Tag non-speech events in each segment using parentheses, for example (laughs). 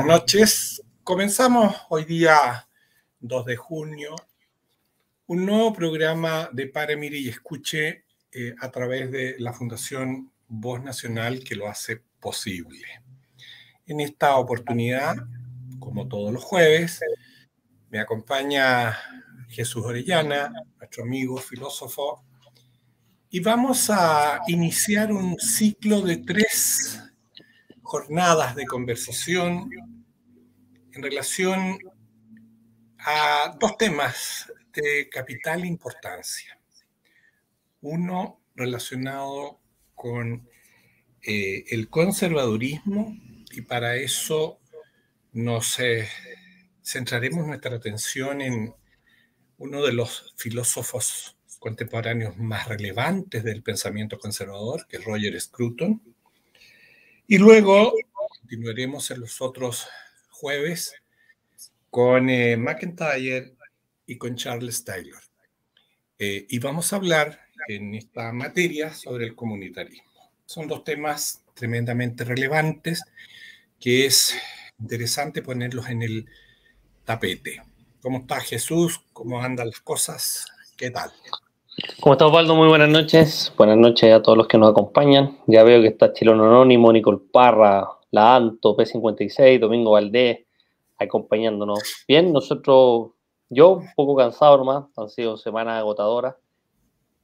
buenas noches. Comenzamos hoy día 2 de junio un nuevo programa de Pare, Mire y Escuche eh, a través de la Fundación Voz Nacional que lo hace posible. En esta oportunidad, como todos los jueves, me acompaña Jesús Orellana, nuestro amigo filósofo, y vamos a iniciar un ciclo de tres jornadas de conversación en relación a dos temas de capital importancia. Uno relacionado con eh, el conservadurismo y para eso nos eh, centraremos nuestra atención en uno de los filósofos contemporáneos más relevantes del pensamiento conservador, que es Roger Scruton, y luego continuaremos en los otros jueves con eh, McIntyre y con Charles Taylor. Eh, y vamos a hablar en esta materia sobre el comunitarismo. Son dos temas tremendamente relevantes que es interesante ponerlos en el tapete. ¿Cómo está Jesús? ¿Cómo andan las cosas? ¿Qué tal? ¿Cómo estás, Osvaldo? Muy buenas noches. Buenas noches a todos los que nos acompañan. Ya veo que está Chilón Anónimo, Nicol Parra, La Anto, P56, Domingo Valdés, acompañándonos. Bien, nosotros, yo un poco cansado nomás, han sido semanas agotadoras,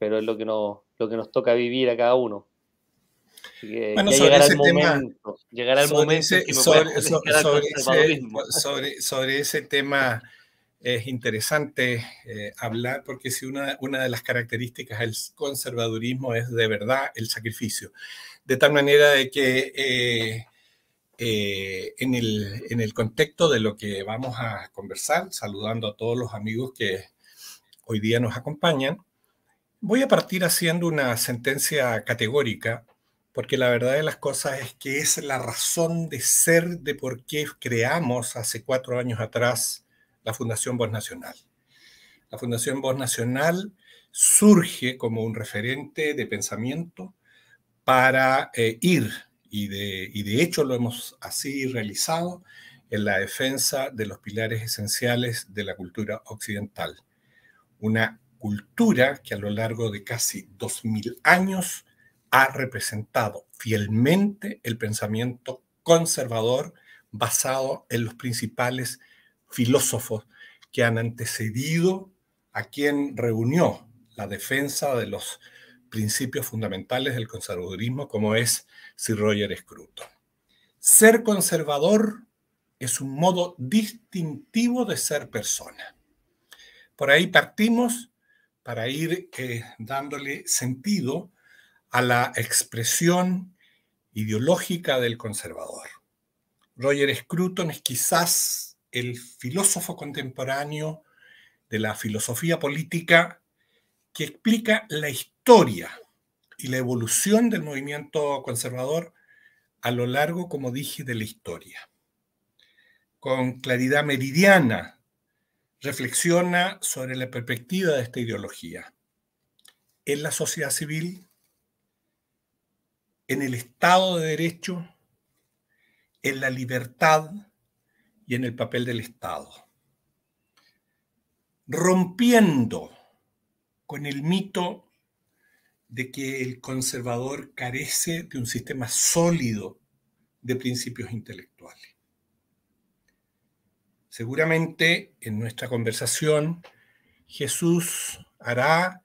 pero es lo que nos, lo que nos toca vivir a cada uno. bueno, sobre ese momento, tema, llegará el momento sobre ese tema es interesante eh, hablar porque si una, una de las características del conservadurismo es de verdad el sacrificio. De tal manera de que eh, eh, en, el, en, el, contexto de lo que vamos a conversar, saludando a todos los amigos que hoy día nos acompañan, voy a partir haciendo una sentencia categórica, porque la verdad de las cosas es que es la razón de ser de por qué creamos hace cuatro años atrás la Fundación Voz Nacional. La Fundación Voz Nacional surge como un referente de pensamiento para eh, ir, y de, y de hecho lo hemos así realizado, en la defensa de los pilares esenciales de la cultura occidental. Una cultura que a lo largo de casi 2.000 años ha representado fielmente el pensamiento conservador basado en los principales filósofos que han antecedido a quien reunió la defensa de los principios fundamentales del conservadurismo, como es Sir Roger Scruton. Ser conservador es un modo distintivo de ser persona. Por ahí partimos para ir eh, dándole sentido a la expresión ideológica del conservador. Roger Scruton es quizás el filósofo contemporáneo de la filosofía política que explica la historia y la evolución del movimiento conservador a lo largo, como dije, de la historia. Con claridad meridiana, reflexiona sobre la perspectiva de esta ideología en la sociedad civil, en el Estado de Derecho, en la libertad, y en el papel del Estado, rompiendo con el mito de que el conservador carece de un sistema sólido de principios intelectuales. Seguramente en nuestra conversación Jesús hará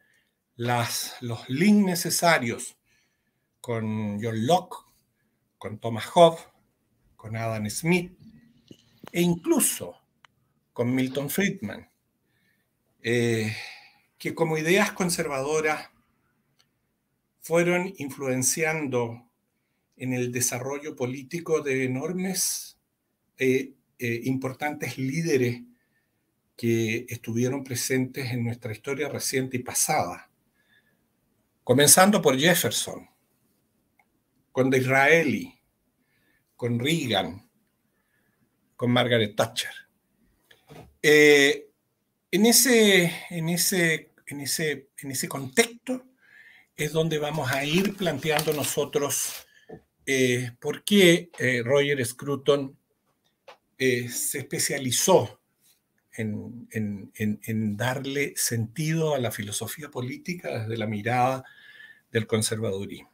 las, los links necesarios con John Locke, con Thomas Hobbes, con Adam Smith, e incluso con Milton Friedman, eh, que como ideas conservadoras fueron influenciando en el desarrollo político de enormes, e importantes líderes que estuvieron presentes en nuestra historia reciente y pasada. Comenzando por Jefferson, con Disraeli, con Reagan, con Margaret Thatcher. Eh, en, ese, en, ese, en, ese, en ese contexto es donde vamos a ir planteando nosotros eh, por qué eh, Roger Scruton se especializó en, darle sentido a la filosofía política desde la mirada del conservadurismo,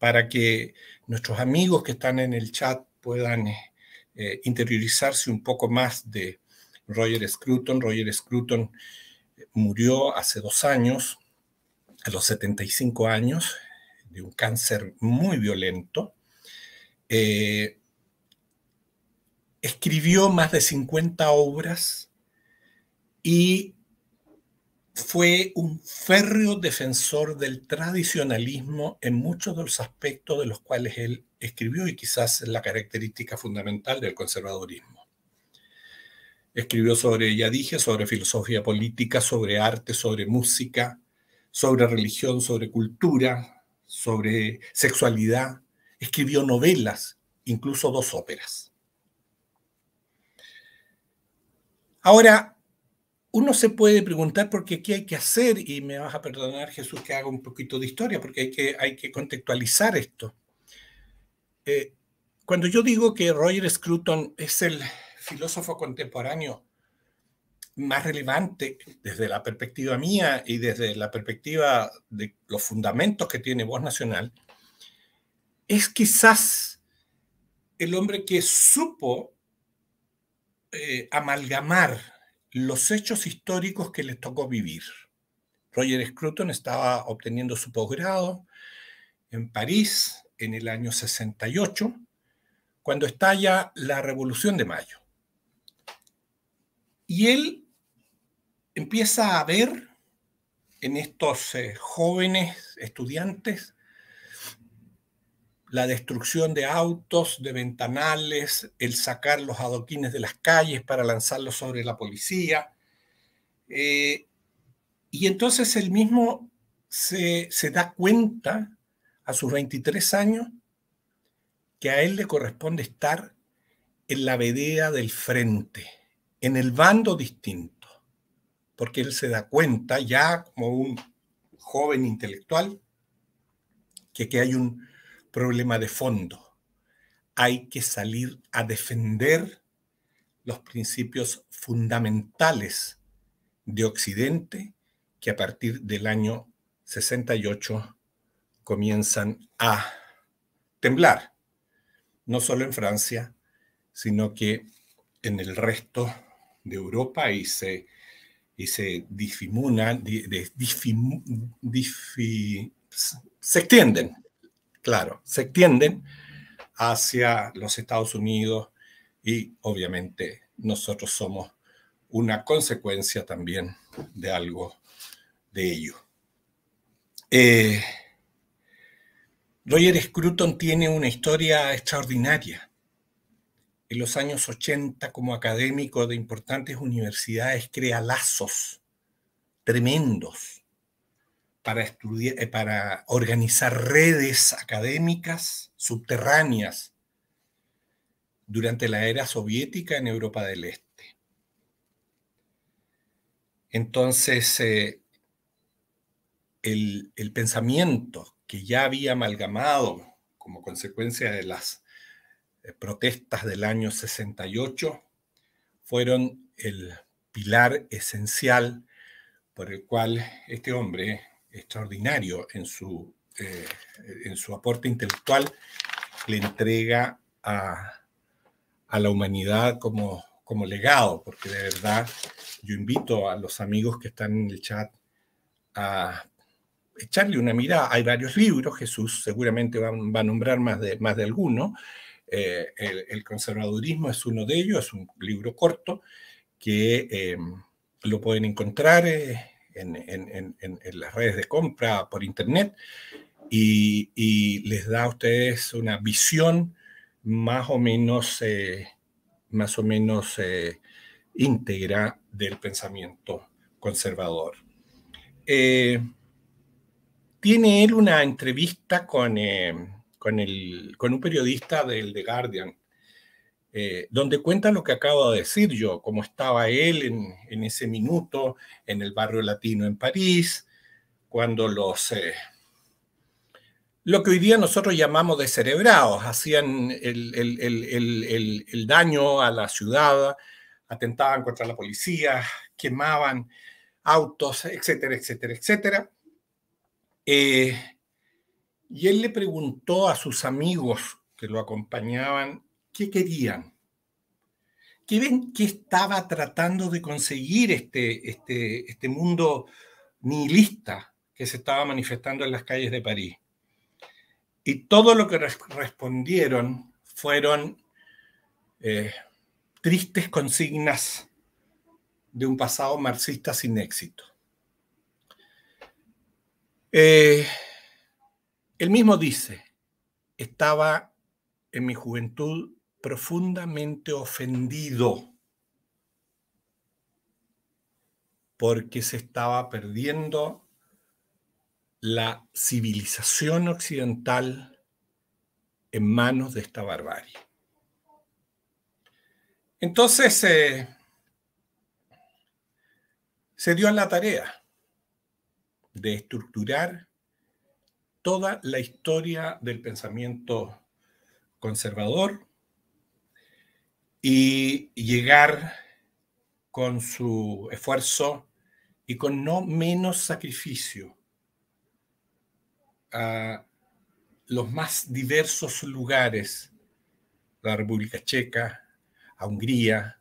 para que nuestros amigos que están en el chat puedan eh, interiorizarse un poco más de Roger Scruton. Roger Scruton eh, murió hace dos años, a los 75 años, de un cáncer muy violento. Eh, escribió más de 50 obras y fue un férreo defensor del tradicionalismo en muchos de los aspectos de los cuales él escribió y quizás la característica fundamental del conservadurismo. Escribió sobre, ya dije, sobre filosofía política, sobre arte, sobre música, sobre religión, sobre cultura, sobre sexualidad. Escribió novelas, incluso dos óperas. Ahora, uno se puede preguntar por qué hay que hacer, y me vas a perdonar Jesús que haga un poquito de historia, porque hay que, hay que contextualizar esto. Eh, cuando yo digo que Roger Scruton es el filósofo contemporáneo más relevante desde la perspectiva mía y desde la perspectiva de los fundamentos que tiene Voz Nacional, es quizás el hombre que supo eh, amalgamar los hechos históricos que les tocó vivir. Roger Scruton estaba obteniendo su posgrado en París en el año 68, cuando estalla la Revolución de Mayo. Y él empieza a ver en estos eh, jóvenes estudiantes la destrucción de autos, de ventanales, el sacar los adoquines de las calles para lanzarlos sobre la policía. Eh, y entonces él mismo se, se da cuenta a sus 23 años que a él le corresponde estar en la vedea del frente, en el bando distinto, porque él se da cuenta ya como un joven intelectual que, que hay un, problema de fondo. Hay que salir a defender los principios fundamentales de Occidente que a partir del año 68 comienzan a temblar, no solo en Francia, sino que en el resto de Europa y se, y se difimuna, se extienden claro, se extienden hacia los Estados Unidos y obviamente nosotros somos una consecuencia también de algo de ello. Eh, Roger Scruton tiene una historia extraordinaria. En los años 80, como académico de importantes universidades, crea lazos tremendos para, eh, para organizar redes académicas subterráneas durante la era soviética en Europa del Este. Entonces, eh, el, el pensamiento que ya había amalgamado como consecuencia de las eh, protestas del año 68 fueron el pilar esencial por el cual este hombre, extraordinario en su, eh, en su aporte intelectual, le entrega a, la humanidad como, como legado, porque de verdad yo invito a los amigos que están en el chat a echarle una mirada. Hay varios libros, Jesús seguramente va, a nombrar más de, más de alguno. Eh, el, conservadurismo es uno de ellos, es un libro corto que eh, lo pueden encontrar en, las redes de compra por Internet y, les da a ustedes una visión más o menos, eh, más o menos eh, íntegra del pensamiento conservador. Eh, tiene él una entrevista con, con, el, con un periodista del The Guardian eh, donde cuenta lo que acabo de decir yo, cómo estaba él en, ese minuto en el barrio latino en París, cuando los... Eh, lo que hoy día nosotros llamamos descerebrados, hacían el, daño a la ciudad, atentaban contra la policía, quemaban autos, etcétera, etcétera, etcétera. Eh, y él le preguntó a sus amigos que lo acompañaban qué querían, qué, ven, qué estaba tratando de conseguir este, este, este mundo nihilista que se estaba manifestando en las calles de París. Y todo lo que respondieron fueron eh, tristes consignas de un pasado marxista sin éxito. Eh, él mismo dice, estaba en mi juventud profundamente ofendido porque se estaba perdiendo la civilización occidental en manos de esta barbarie. Entonces eh, se dio a la tarea de estructurar toda la historia del pensamiento conservador y llegar con su esfuerzo y con no menos sacrificio a los más diversos lugares, la República Checa, a Hungría,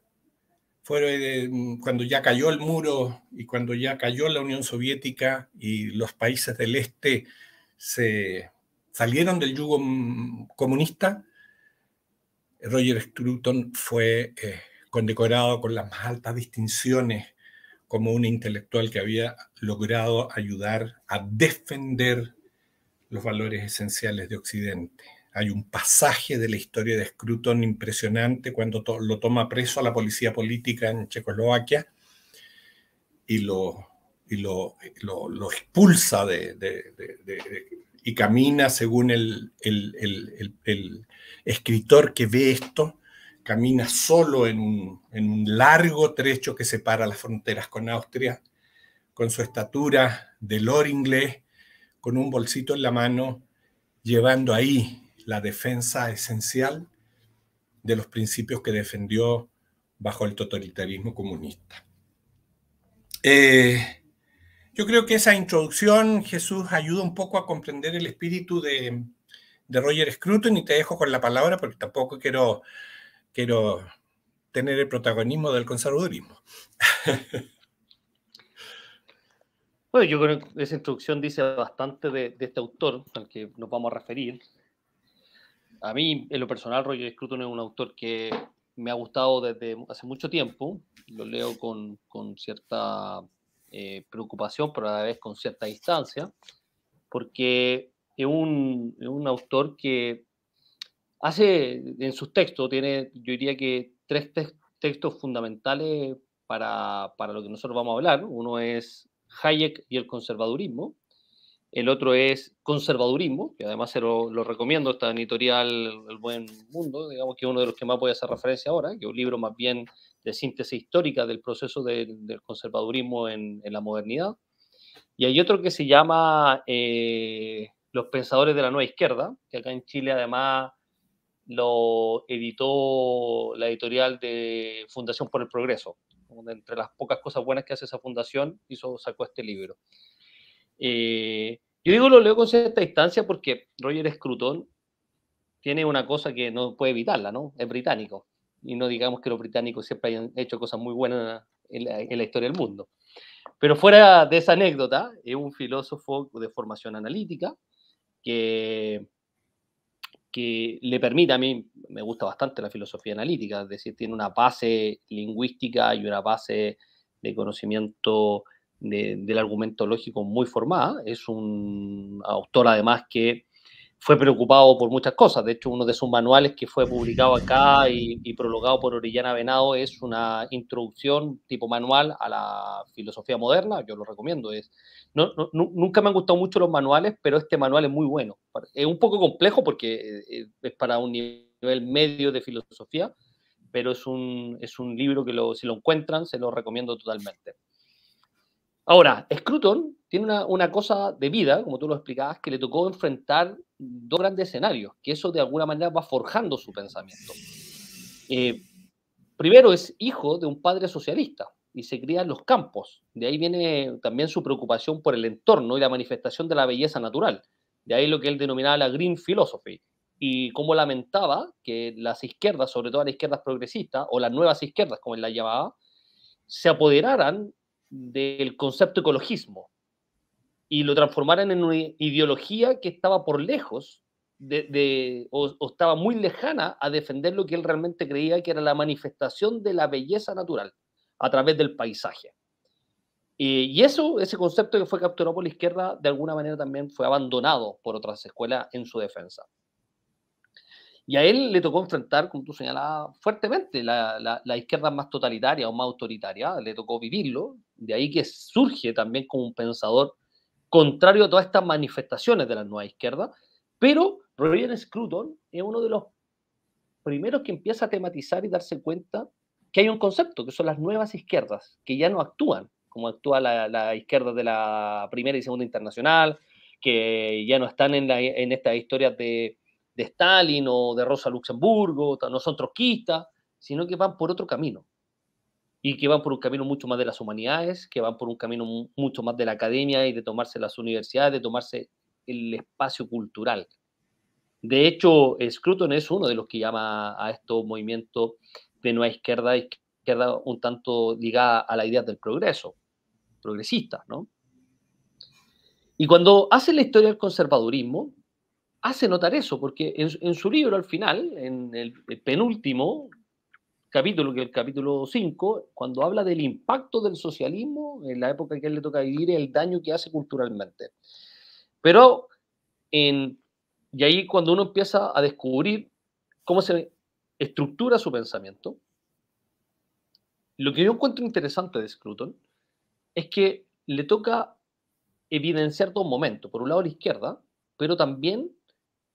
cuando ya cayó el muro y cuando ya cayó la Unión Soviética y los países del este se salieron del yugo comunista, Roger Scruton fue eh, condecorado con las más altas distinciones como un intelectual que había logrado ayudar a defender los valores esenciales de Occidente. Hay un pasaje de la historia de Scruton impresionante cuando lo toma preso a la policía política en Checoslovaquia y lo, expulsa de y camina según el, escritor que ve esto, camina solo en un, largo trecho que separa las fronteras con Austria, con su estatura de lord inglés, con un bolsito en la mano, llevando ahí la defensa esencial de los principios que defendió bajo el totalitarismo comunista. Eh, yo creo que esa introducción, Jesús, ayuda un poco a comprender el espíritu de, Roger Scruton y te dejo con la palabra porque tampoco quiero, quiero tener el protagonismo del conservadurismo. (laughs) Bueno, yo creo que esa introducción dice bastante de, este autor al que nos vamos a referir. A mí, en lo personal, Roger Scruton es un autor que me ha gustado desde hace mucho tiempo. Lo leo con cierta eh, preocupación, pero a la vez con cierta distancia, porque es un, un autor que hace en sus textos, tiene, yo diría que tres textos fundamentales para, para, lo que nosotros vamos a hablar. Uno es Hayek y el conservadurismo. El otro es conservadurismo, que además se lo, lo recomiendo, está en editorial El Buen Mundo, digamos que uno de los que más voy a hacer referencia ahora, que es un libro más bien de síntesis histórica del proceso del conservadurismo en, la modernidad. Y hay otro que se llama eh, Los Pensadores de la Nueva Izquierda, que acá en Chile además lo editó la editorial de Fundación por el Progreso. Entre las pocas cosas buenas que hace esa fundación, hizo, sacó este libro. Eh, yo digo lo leo con cierta distancia porque Roger Scruton tiene una cosa que no puede evitarla, ¿no? Es británico y no digamos que los británicos siempre hayan hecho cosas muy buenas en la, historia del mundo. Pero fuera de esa anécdota, es un filósofo de formación analítica que, que le permite, a mí me gusta bastante la filosofía analítica, es decir, tiene una base lingüística y una base de conocimiento del argumento lógico muy formada. Es un autor además que fue preocupado por muchas cosas. De hecho, uno de sus manuales que fue publicado acá y, prologado por Orellana Venado es una introducción tipo manual a la filosofía moderna. Yo lo recomiendo. Es, no, nunca me han gustado mucho los manuales, pero este manual es muy bueno. Es un poco complejo porque eh, eh, es para un nivel medio de filosofía, pero es un, es un libro que si lo encuentran, se lo recomiendo totalmente. Ahora, Scruton tiene una, cosa de vida, como tú lo explicabas, que le tocó enfrentar dos grandes escenarios, que eso de alguna manera va forjando su pensamiento. Eh, primero es hijo de un padre socialista y se cría en los campos. De ahí viene también su preocupación por el entorno y la manifestación de la belleza natural. De ahí lo que él denominaba la Green Philosophy, y cómo lamentaba que las izquierdas, sobre todo las izquierdas progresistas o las nuevas izquierdas, como él las llamaba, se apoderaran del concepto ecologismo y lo transformaran en una ideología que estaba por lejos de, o, estaba muy lejana a defender lo que él realmente creía que era la manifestación de la belleza natural a través del paisaje. Y, y eso, ese concepto que fue capturado por la izquierda, de alguna manera también fue abandonado por otras escuelas en su defensa. Y a él le tocó enfrentar, como tú señalabas, fuertemente la, izquierda más totalitaria o más autoritaria, le tocó vivirlo, de ahí que surge también como un pensador contrario a todas estas manifestaciones de la nueva izquierda, pero Roger Scruton es uno de los primeros que empieza a tematizar y darse cuenta que hay un concepto, que son las nuevas izquierdas, que ya no actúan como actúa la, la izquierda de la primera y segunda internacional, que ya no están en, en estas historias de de Stalin o de Rosa Luxemburgo, no son troquistas sino que van por otro camino. Y que van por un camino mucho más de las humanidades, que van por un camino mucho más de la academia y de tomarse las universidades, de tomarse el espacio cultural. De hecho, Scruton es uno de los que llama a estos movimientos de nueva izquierda, izquierda un tanto ligada a la idea del progreso, progresista, ¿no? Y cuando hace la historia del conservadurismo, hace notar eso, porque en, su libro al final, en el, penúltimo capítulo, que es el capítulo 5, cuando habla del impacto del socialismo en la época que él le toca vivir y el daño que hace culturalmente. Pero, y ahí cuando uno empieza a descubrir cómo se estructura su pensamiento, lo que yo encuentro interesante de Scruton es que le toca evidenciar dos momentos. Por un lado, la izquierda, pero también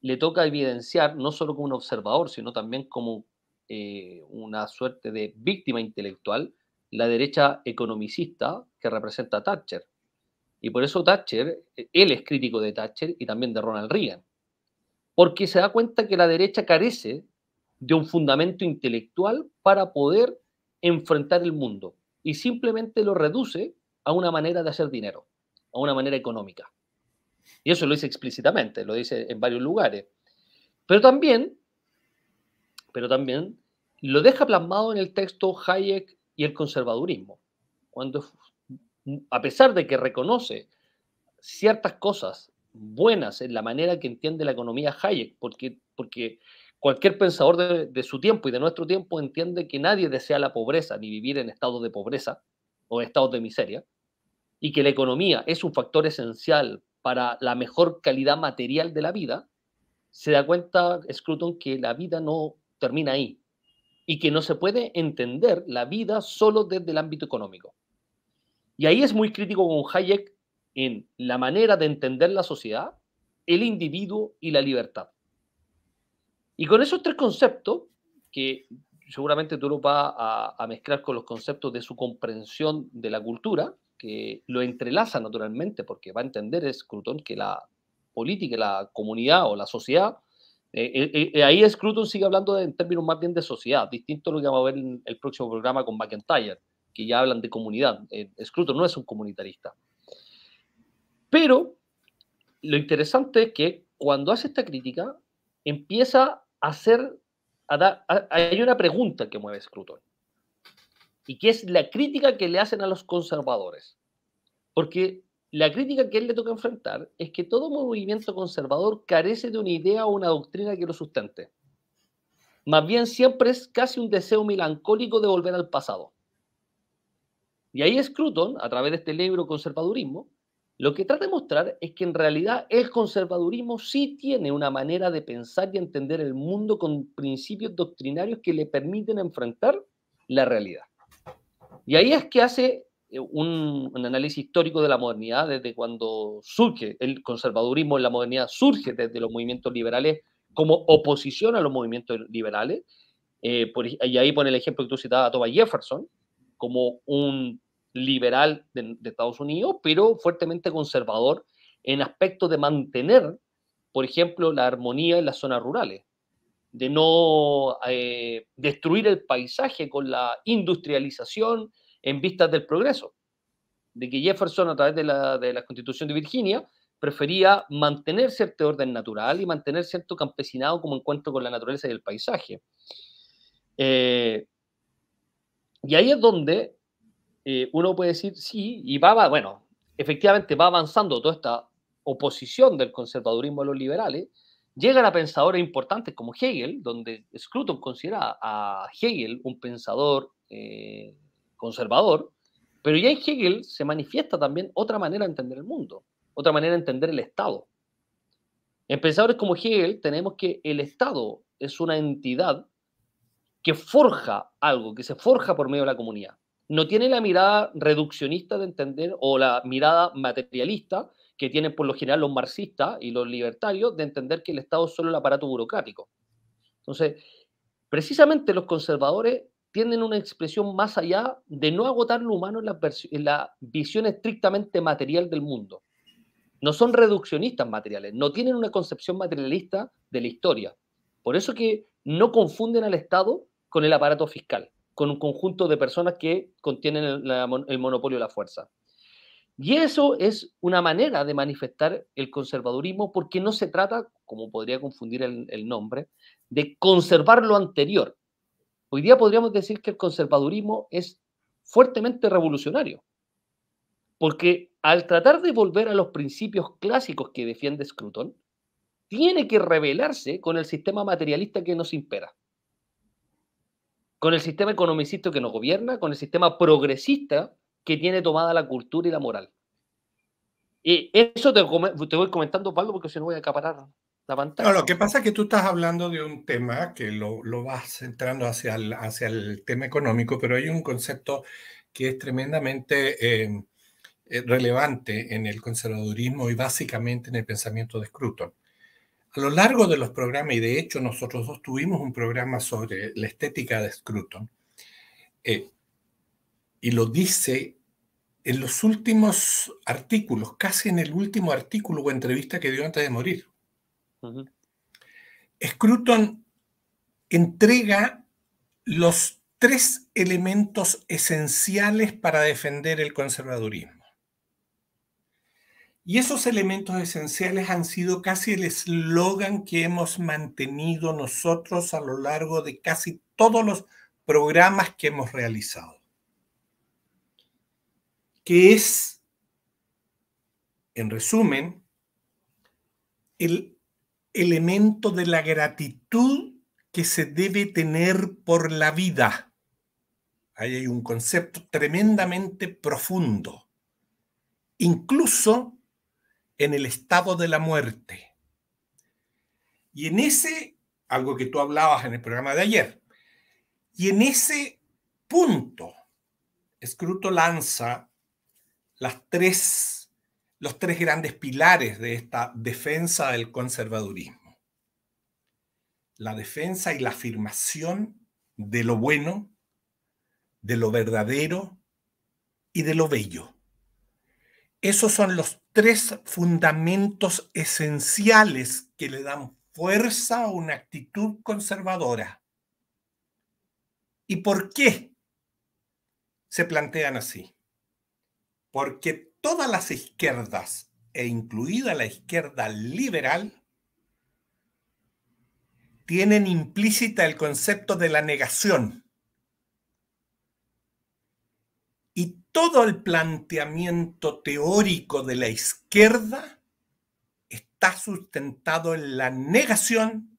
le toca evidenciar, no solo como un observador, sino también como eh, una suerte de víctima intelectual, la derecha economicista que representa a Thatcher. Y por eso Thatcher, eh, él es crítico de Thatcher y también de Ronald Reagan, porque se da cuenta que la derecha carece de un fundamento intelectual para poder enfrentar el mundo y simplemente lo reduce a una manera de hacer dinero, a una manera económica. Y eso lo dice explícitamente, lo dice en varios lugares. Pero también, pero también lo deja plasmado en el texto Hayek y el conservadurismo. Cuando, a pesar de que reconoce ciertas cosas buenas en la manera que entiende la economía Hayek, porque, porque cualquier pensador de, su tiempo y de nuestro tiempo entiende que nadie desea la pobreza ni vivir en estados de pobreza o estados de miseria, y que la economía es un factor esencial para la mejor calidad material de la vida, se da cuenta Scruton que la vida no termina ahí y que no se puede entender la vida solo desde el ámbito económico. Y ahí es muy crítico con Hayek en la manera de entender la sociedad, el individuo y la libertad. Y con esos tres conceptos, que seguramente tú lo vas a, a mezclar con los conceptos de su comprensión de la cultura, que lo entrelaza naturalmente, porque va a entender Scruton que la política, la comunidad o la sociedad, eh, eh, eh, ahí Scruton sigue hablando en términos más bien de sociedad, distinto a lo que vamos a ver en el próximo programa con McIntyre, que ya hablan de comunidad. Scruton no es un comunitarista. Pero lo interesante es que cuando hace esta crítica, empieza a hacer, a hay una pregunta que mueve Scruton, y que es la crítica que le hacen a los conservadores. Porque la crítica que él le toca enfrentar es que todo movimiento conservador carece de una idea o una doctrina que lo sustente. Más bien siempre es casi un deseo melancólico de volver al pasado. Y ahí Scruton, a través de este libro Conservadurismo, lo que trata de mostrar es que en realidad el conservadurismo sí tiene una manera de pensar y entender el mundo con principios doctrinarios que le permiten enfrentar la realidad. Y ahí es que hace eh, un, análisis histórico de la modernidad desde cuando surge el conservadurismo en la modernidad, surge desde los movimientos liberales como oposición a los movimientos liberales. Eh, y ahí pone el ejemplo que tú citabas a Thomas Jefferson como un liberal de, de, Estados Unidos, pero fuertemente conservador en aspectos de mantener, por ejemplo, la armonía en las zonas rurales de no eh, destruir el paisaje con la industrialización en vistas del progreso. De que Jefferson, a través de la, constitución de Virginia, prefería mantener cierto orden natural y mantener cierto campesinado como encuentro con la naturaleza y el paisaje. Eh, y ahí es donde eh, uno puede decir, sí, y va, bueno, efectivamente va avanzando toda esta oposición del conservadurismo a los liberales, Llega a pensadores importantes como Hegel, donde Scruton considera a Hegel un pensador eh, conservador, pero ya en Hegel se manifiesta también otra manera de entender el mundo, otra manera de entender el Estado. En pensadores como Hegel tenemos que el Estado es una entidad que forja algo, que se forja por medio de la comunidad. No tiene la mirada reduccionista de entender o la mirada materialista que tienen por lo general los marxistas y los libertarios de entender que el Estado es solo el aparato burocrático. Entonces, precisamente los conservadores tienen una expresión más allá de no agotar lo humano en la, visión estrictamente material del mundo. No son reduccionistas materiales, no tienen una concepción materialista de la historia. Por eso que no confunden al Estado con el aparato fiscal, con un conjunto de personas que contienen el monopolio de la fuerza. Y eso es una manera de manifestar el conservadurismo porque no se trata, como podría confundir el, nombre, de conservar lo anterior. Hoy día podríamos decir que el conservadurismo es fuertemente revolucionario, porque al tratar de volver a los principios clásicos que defiende Scruton, tiene que rebelarse con el sistema materialista que nos impera, con el sistema economicista que nos gobierna, con el sistema progresista que tiene tomada la cultura y la moral. Y eso te, voy comentando, Pablo, porque si no voy a acaparar la pantalla. lo que pasa es que tú estás hablando de un tema que lo, vas centrando hacia el, hacia el tema económico, pero hay un concepto que es tremendamente em, eh, relevante en el conservadurismo y básicamente en el pensamiento de Scruton. A lo largo de los programas, y de hecho nosotros dos tuvimos un programa sobre la estética de Scruton, eh, y lo dice en los últimos artículos, casi en el último artículo o entrevista que dio antes de morir. Scruton entrega los tres elementos esenciales para defender el conservadurismo. Y esos elementos esenciales han sido casi el eslogan que hemos mantenido nosotros a lo largo de casi todos los programas que hemos realizado que es, en resumen, el elemento de la gratitud que se debe tener por la vida. Ahí hay un concepto tremendamente profundo, incluso en el estado de la muerte. Y en ese, algo que tú hablabas en el programa de ayer, y en ese punto, Scruto lanza las tres, los tres grandes pilares de esta defensa del conservadurismo. La defensa y la afirmación de lo bueno, de lo verdadero y de lo bello. Esos son los tres fundamentos esenciales que le dan fuerza a una actitud conservadora. ¿Y por qué se plantean así? Porque todas las izquierdas, e incluida la izquierda liberal, tienen implícita el concepto de la negación. Y todo el planteamiento teórico de la izquierda está sustentado en la negación,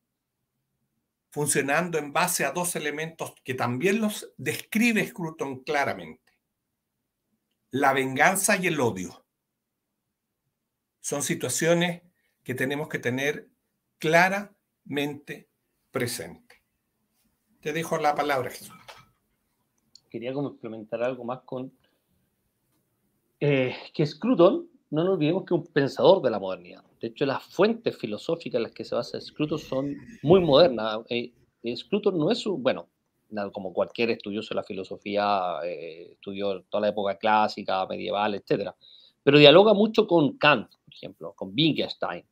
funcionando en base a dos elementos que también los describe Scruton claramente la venganza y el odio. Son situaciones que tenemos que tener claramente presente. Te dejo la palabra, Jesús. Quería complementar algo más con eh, que Scruton, no nos olvidemos que es un pensador de la modernidad. De hecho, las fuentes filosóficas en las que se basa Scruton son muy modernas. Eh, eh, Scruton no es un, bueno, como cualquier estudioso de la filosofía, eh, estudió toda la época clásica, medieval, etc. Pero dialoga mucho con Kant, por ejemplo, con Wittgenstein,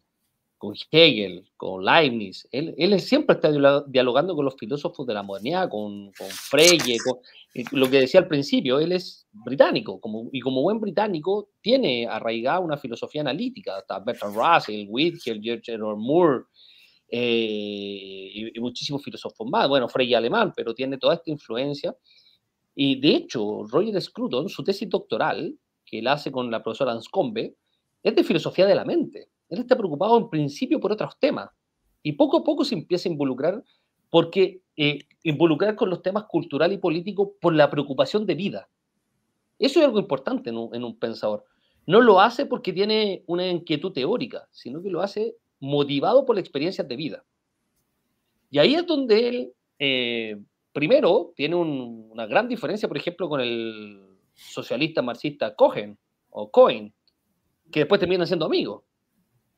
con Hegel, con Leibniz. Él, él, siempre está dialogando con los filósofos de la modernidad, con, con Frege, con, eh, lo que decía al principio, él es británico como, y como buen británico tiene arraigada una filosofía analítica, hasta Bertrand Russell, Wittgenstein, George Moore, eh, y, muchísimos filósofos más. Bueno, Frey alemán, pero tiene toda esta influencia. Y de hecho, Roger Scruton, su tesis doctoral, que él hace con la profesora Anscombe, es de filosofía de la mente. Él está preocupado en principio por otros temas. Y poco a poco se empieza a involucrar, porque eh, involucrar con los temas cultural y político por la preocupación de vida. Eso es algo importante en un, en un pensador. No lo hace porque tiene una inquietud teórica, sino que lo hace motivado por la experiencia de vida. Y ahí es donde él, eh, primero, tiene una gran diferencia, por ejemplo, con el socialista marxista Cohen, o Cohen, que después termina siendo amigo.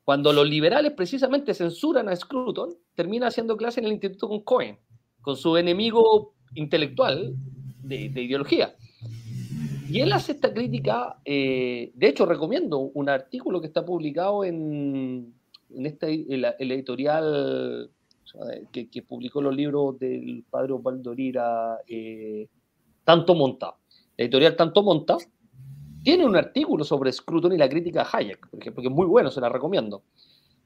Cuando los liberales precisamente censuran a Scruton, termina haciendo clase en el instituto con Cohen, con su enemigo intelectual de, ideología. Y él hace esta crítica, eh, de hecho recomiendo un artículo que está publicado en en esta, el, editorial que, publicó los libros del padre Osvaldo Lira, eh, Tanto Monta, la editorial Tanto Monta, tiene un artículo sobre Scruton y la crítica de Hayek, por ejemplo, que es muy bueno, se la recomiendo,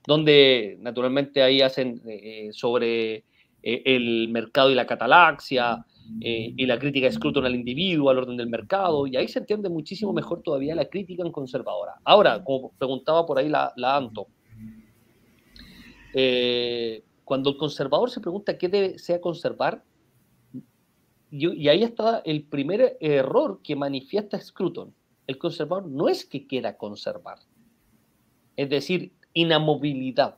donde naturalmente ahí hacen eh, sobre eh, el mercado y la catalaxia, y la crítica de Scruton al individuo, al orden del mercado, y ahí se entiende muchísimo mejor todavía la crítica en conservadora. Ahora, como preguntaba por ahí la, la Anto, eh, cuando el conservador se pregunta qué desea conservar, y, y, ahí está el primer error que manifiesta Scruton. El conservador no es que quiera conservar, es decir, inamovilidad.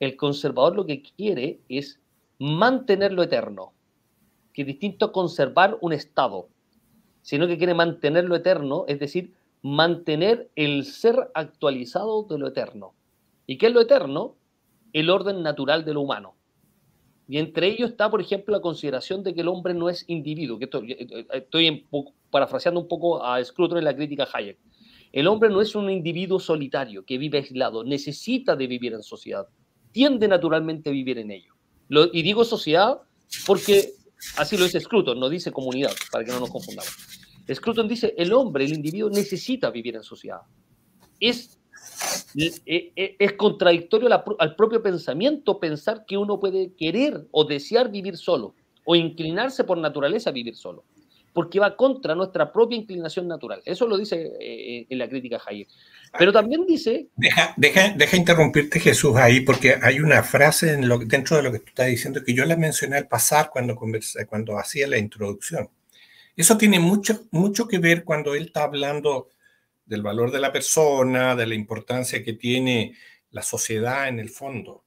El conservador lo que quiere es mantener lo eterno, que es distinto a conservar un estado, sino que quiere mantener lo eterno, es decir, mantener el ser actualizado de lo eterno. ¿Y qué es lo eterno? el orden natural de lo humano. Y entre ellos está, por ejemplo, la consideración de que el hombre no es individuo, que eh, eh, eh, estoy, parafraseando un poco a Scruton en la crítica Hayek. El hombre no es un individuo solitario que vive aislado, necesita de vivir en sociedad, tiende naturalmente a vivir en ello. y digo sociedad porque así lo dice Scruton, no dice comunidad, para que no nos confundamos. Scruton dice, el hombre, el individuo necesita vivir en sociedad. Es e, e, es contradictorio al propio pensamiento pensar que uno puede querer o desear vivir solo o inclinarse por naturaleza a vivir solo, porque va contra nuestra propia inclinación natural. Eso lo dice eh, en la crítica Hayek. Pero también dice... Deja, deja, interrumpirte Jesús ahí, porque hay una frase dentro de lo que tú estás diciendo que yo la mencioné al pasar cuando, cuando hacía la introducción. Eso tiene mucho, mucho que ver cuando él está hablando del valor de la persona, de la importancia que tiene la sociedad en el fondo.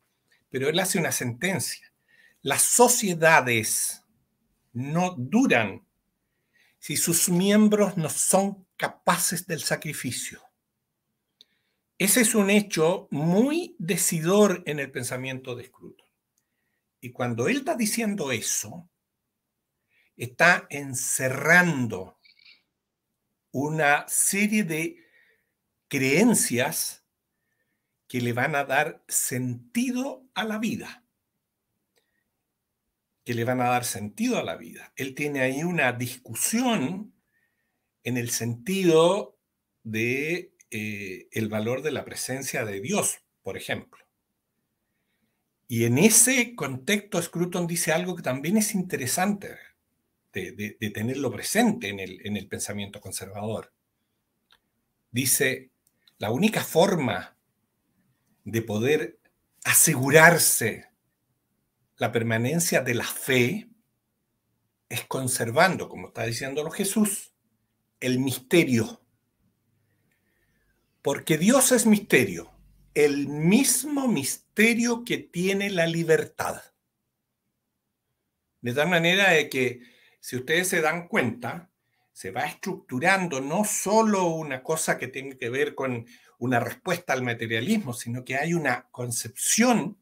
Pero él hace una sentencia. Las sociedades no duran si sus miembros no son capaces del sacrificio. Ese es un hecho muy decidor en el pensamiento de Scruton. Y cuando él está diciendo eso, está encerrando una serie de creencias que le van a dar sentido a la vida. Que le van a dar sentido a la vida. Él tiene ahí una discusión en el sentido de eh, el valor de la presencia de Dios, por ejemplo. Y en ese contexto, Scruton dice algo que también es interesante de, tenerlo presente en el, en el pensamiento conservador. Dice, la única forma de poder asegurarse la permanencia de la fe es conservando, como está diciéndolo Jesús, el misterio. Porque Dios es misterio, el mismo misterio que tiene la libertad. De tal manera de que si ustedes se dan cuenta, se va estructurando no solo una cosa que tiene que ver con una respuesta al materialismo, sino que hay una concepción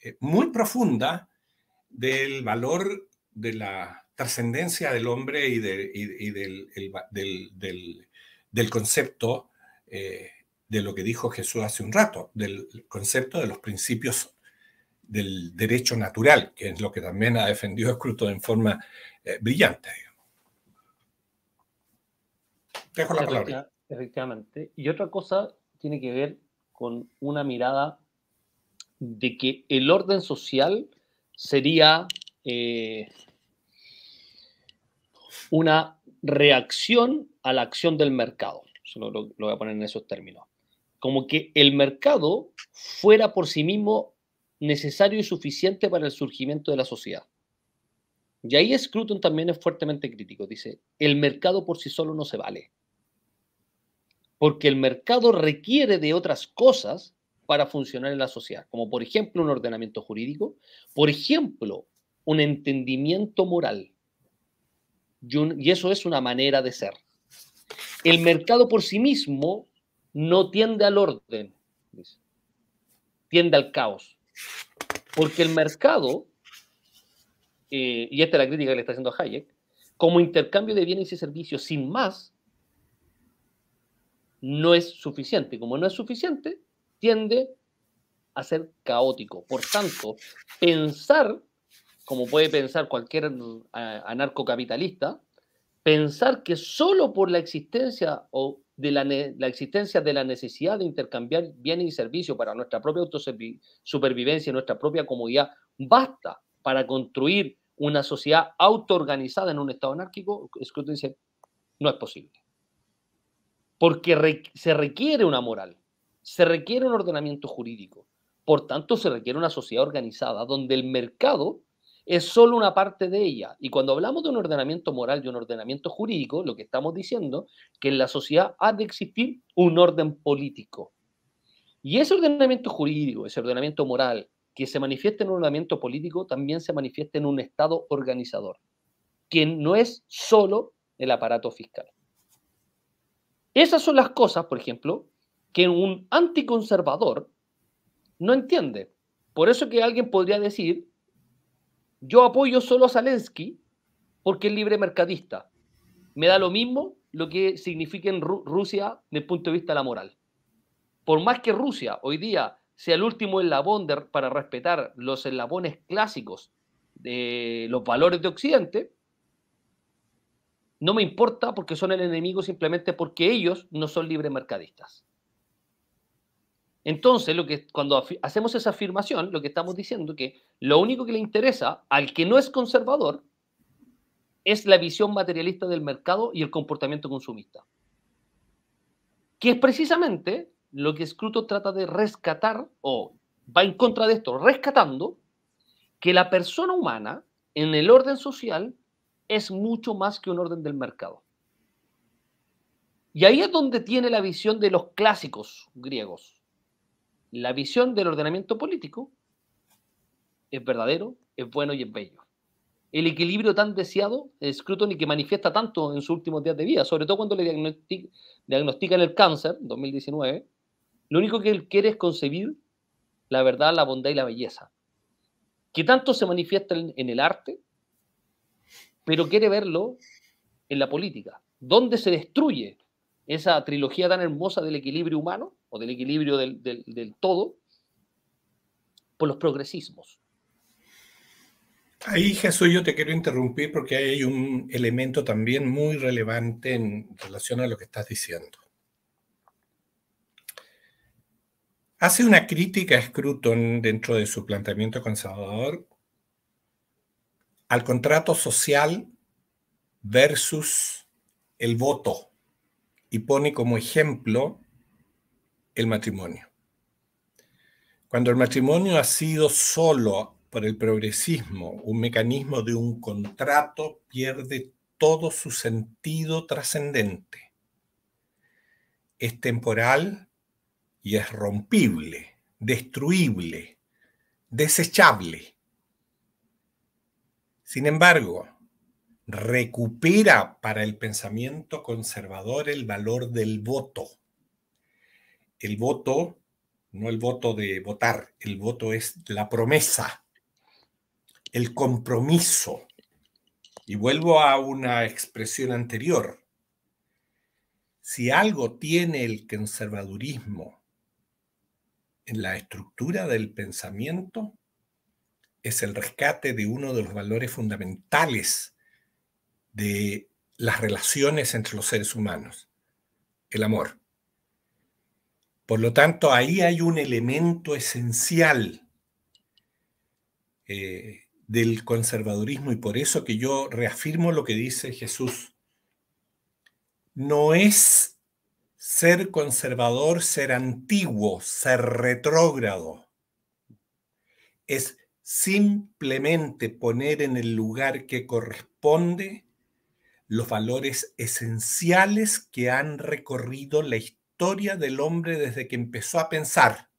eh, muy profunda del valor de la trascendencia del hombre y, del, concepto eh, de lo que dijo Jesús hace un rato, del concepto de los principios del derecho natural, que es lo que también ha defendido Escruto en forma eh, brillante, digamos. Dejo la palabra. Efectivamente. Y otra cosa tiene que ver con una mirada de que el orden social sería eh, una reacción a la acción del mercado. Solo lo, voy a poner en esos términos. Como que el mercado fuera por sí mismo necesario y suficiente para el surgimiento de la sociedad. Y ahí Scruton también es fuertemente crítico. Dice, el mercado por sí solo no se vale. Porque el mercado requiere de otras cosas para funcionar en la sociedad, como por ejemplo un ordenamiento jurídico, por ejemplo un entendimiento moral. Y, eso es una manera de ser. El mercado por sí mismo no tiende al orden, tiende al caos. Porque el mercado eh, y esta es la crítica que le está haciendo a Hayek, como intercambio de bienes y servicios sin más, no es suficiente. Como no es suficiente, tiende a ser caótico. Por tanto, pensar, como puede pensar cualquier eh, anarcocapitalista, pensar que solo por la existencia o de la, la, existencia de la necesidad de intercambiar bienes y servicios para nuestra propia autosupervivencia y nuestra propia comodidad, basta para construir una sociedad autoorganizada en un Estado anárquico, usted dice, no es posible. Porque se requiere una moral, se requiere un ordenamiento jurídico, por tanto se requiere una sociedad organizada donde el mercado es solo una parte de ella. Y cuando hablamos de un ordenamiento moral y un ordenamiento jurídico, lo que estamos diciendo es que en la sociedad ha de existir un orden político. Y ese ordenamiento jurídico, ese ordenamiento moral, que se manifieste en un ordenamiento político también se manifieste en un Estado organizador, quien no es solo el aparato fiscal. Esas son las cosas, por ejemplo, que un anticonservador no entiende. Por eso que alguien podría decir, yo apoyo solo a Zelensky porque es libre mercadista. Me da lo mismo lo que significa en Rusia desde el punto de vista de la moral. Por más que Rusia hoy día sea el último eslabón para respetar los eslabones clásicos de los valores de Occidente, no me importa porque son el enemigo simplemente porque ellos no son libres mercadistas. Entonces, lo que, cuando hacemos esa afirmación, lo que estamos diciendo es que lo único que le interesa al que no es conservador es la visión materialista del mercado y el comportamiento consumista, que es precisamente lo que Scruton trata de rescatar, o va en contra de esto, rescatando que la persona humana en el orden social es mucho más que un orden del mercado. Y ahí es donde tiene la visión de los clásicos griegos. La visión del ordenamiento político es verdadero, es bueno y es bello. El equilibrio tan deseado, de Scruton, y que manifiesta tanto en sus últimos días de vida, sobre todo cuando le diagnostican el cáncer, 2019, lo único que él quiere es concebir la verdad, la bondad y la belleza, que tanto se manifiesta en, el arte, pero quiere verlo en la política, donde se destruye esa trilogía tan hermosa del equilibrio humano o del equilibrio del, del, del todo por los progresismos. Ahí, Jesús, yo te quiero interrumpir porque hay un elemento también muy relevante en relación a lo que estás diciendo. hace una crítica a Scruton dentro de su planteamiento conservador al contrato social versus el voto y pone como ejemplo el matrimonio. Cuando el matrimonio ha sido solo por el progresismo un mecanismo de un contrato, pierde todo su sentido trascendente. Es temporal y es rompible, destruible, desechable. Sin embargo, recupera para el pensamiento conservador el valor del voto. El voto, no el voto de votar, el voto es la promesa, el compromiso. Y vuelvo a una expresión anterior. Si algo tiene el conservadurismo en la estructura del pensamiento es el rescate de uno de los valores fundamentales de las relaciones entre los seres humanos, el amor. Por lo tanto, ahí hay un elemento esencial eh, del conservadurismo y por eso que yo reafirmo lo que dice Jesús. No es ser conservador, ser antiguo, ser retrógrado, es simplemente poner en el lugar que corresponde los valores esenciales que han recorrido la historia del hombre desde que empezó a pensar,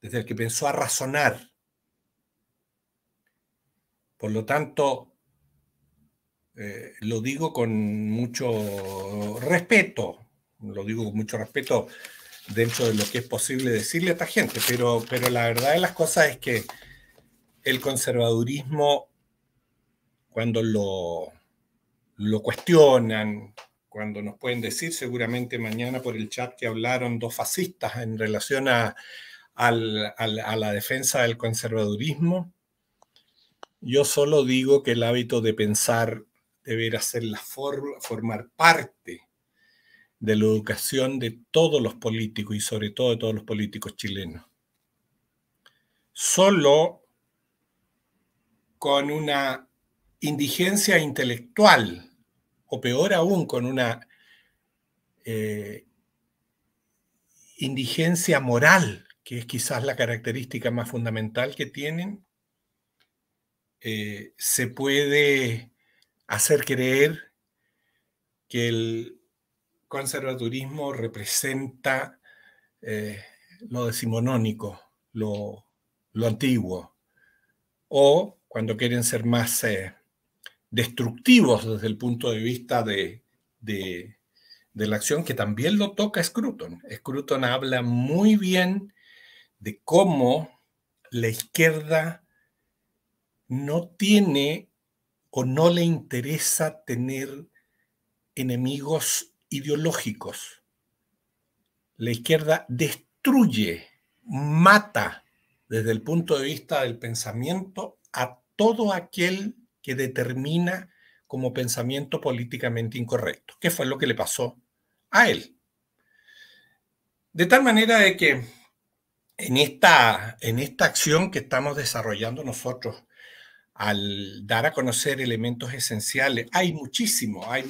desde que pensó a razonar. Por lo tanto, eh, lo digo con mucho respeto, lo digo con mucho respeto dentro de lo que es posible decirle a esta gente, pero, pero la verdad de las cosas es que el conservadurismo, cuando lo, lo cuestionan, cuando nos pueden decir seguramente mañana por el chat que hablaron dos fascistas en relación a, a la defensa del conservadurismo, yo solo digo que el hábito de pensar Deber ser la forma, formar parte de la educación de todos los políticos y sobre todo de todos los políticos chilenos. Solo con una indigencia intelectual, o peor aún, con una eh, indigencia moral, que es quizás la característica más fundamental que tienen, eh, se puede hacer creer que el conservadurismo representa eh, lo decimonónico, lo, antiguo, o cuando quieren ser más eh, destructivos desde el punto de vista de, de la acción, que también lo toca Scruton. Scruton habla muy bien de cómo la izquierda no tiene o no le interesa tener enemigos ideológicos. La izquierda destruye, mata desde el punto de vista del pensamiento a todo aquel que determina como pensamiento políticamente incorrecto, ¿Qué fue lo que le pasó a él. De tal manera de que en esta, en esta acción que estamos desarrollando nosotros al dar a conocer elementos esenciales. Hay muchísimo, hay,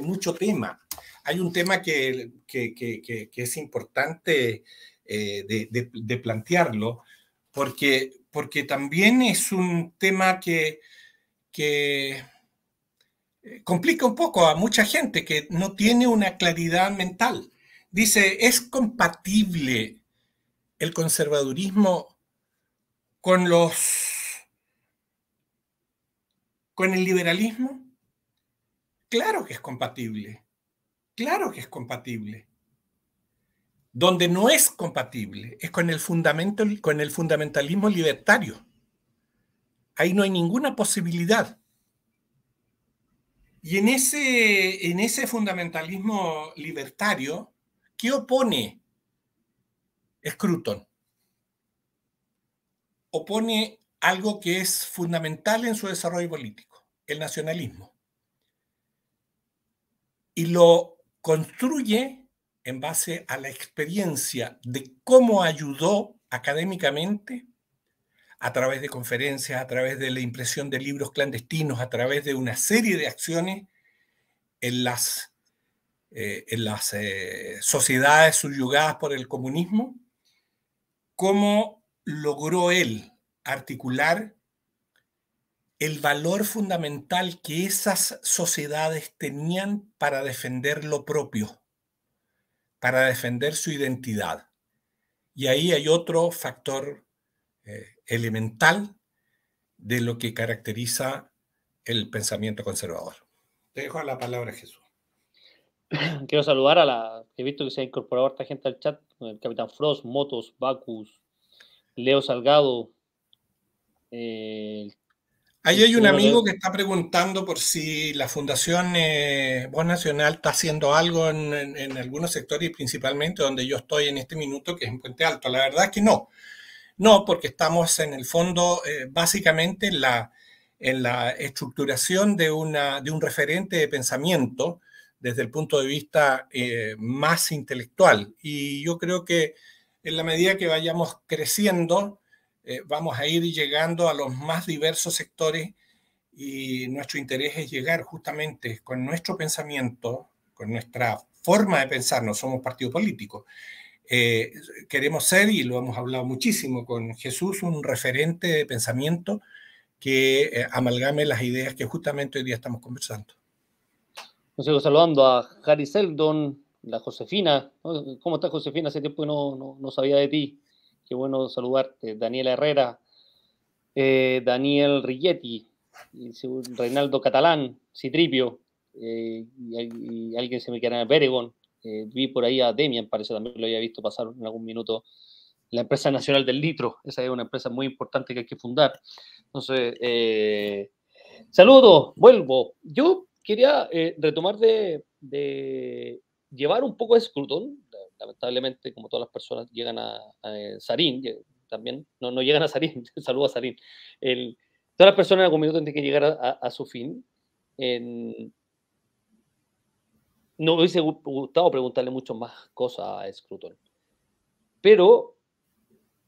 mucho tema. Hay un tema que, es importante eh, de, plantearlo, porque, porque también es un tema que eh, complica un poco a mucha gente que no tiene una claridad mental. Dice, ¿es compatible el conservadurismo con los con el liberalismo? Claro que es compatible. Claro que es compatible. Donde no es compatible es con el, con el fundamentalismo libertario. Ahí no hay ninguna posibilidad. Y en ese, en ese fundamentalismo libertario, ¿qué opone Scruton? Opone algo que es fundamental en su desarrollo político el nacionalismo. Y lo construye en base a la experiencia de cómo ayudó académicamente a través de conferencias, a través de la impresión de libros clandestinos, a través de una serie de acciones en las, eh, en las eh, sociedades subyugadas por el comunismo, cómo logró él articular el valor fundamental que esas sociedades tenían para defender lo propio, para defender su identidad. Y ahí hay otro factor eh, elemental de lo que caracteriza el pensamiento conservador. Te dejo la palabra, Jesús. (clears throat) Quiero saludar a la. He visto que se ha incorporado harta gente al chat: el Capitán Frost, Motos, Bacus, Leo Salgado, eh, el Ahí hay un amigo que está preguntando por si la Fundación eh, Voz Nacional está haciendo algo en, en, algunos sectores y principalmente donde yo estoy en este minuto, que es en Puente Alto. La verdad es que no. No, porque estamos en el fondo eh, básicamente en la, en la estructuración de, una, de un referente de pensamiento desde el punto de vista eh, más intelectual. Y yo creo que en la medida que vayamos creciendo, eh, vamos a ir llegando a los más diversos sectores y nuestro interés es llegar justamente con nuestro pensamiento, con nuestra forma de pensar, no somos partido político. Eh, queremos ser, y lo hemos hablado muchísimo con Jesús, un referente de pensamiento que eh, amalgame las ideas que justamente hoy día estamos conversando. Nos saludando a Harry Seldon, la Josefina. ¿Cómo estás, Josefina? Hace tiempo que no sabía de ti. Qué bueno saludarte. Daniel Herrera, eh, Daniel Rigetti, Reinaldo Catalán, Citripio, eh, y, alguien se me queda en eh, vi por ahí a Demian, parece también lo había visto pasar en algún minuto. La empresa nacional del litro, esa es una empresa muy importante que hay que fundar. Entonces, saludo, vuelvo. Yo quería retomar de, llevar un poco de escrutón, lamentablemente, como todas las personas, llegan a, eh, Sarín, también, no, llegan a Sarín, (laughs) saludo a Sarín. El, todas las personas en algún minuto tienen que llegar a, su fin. no hubiese gustado preguntarle mucho más cosas a Scruton, pero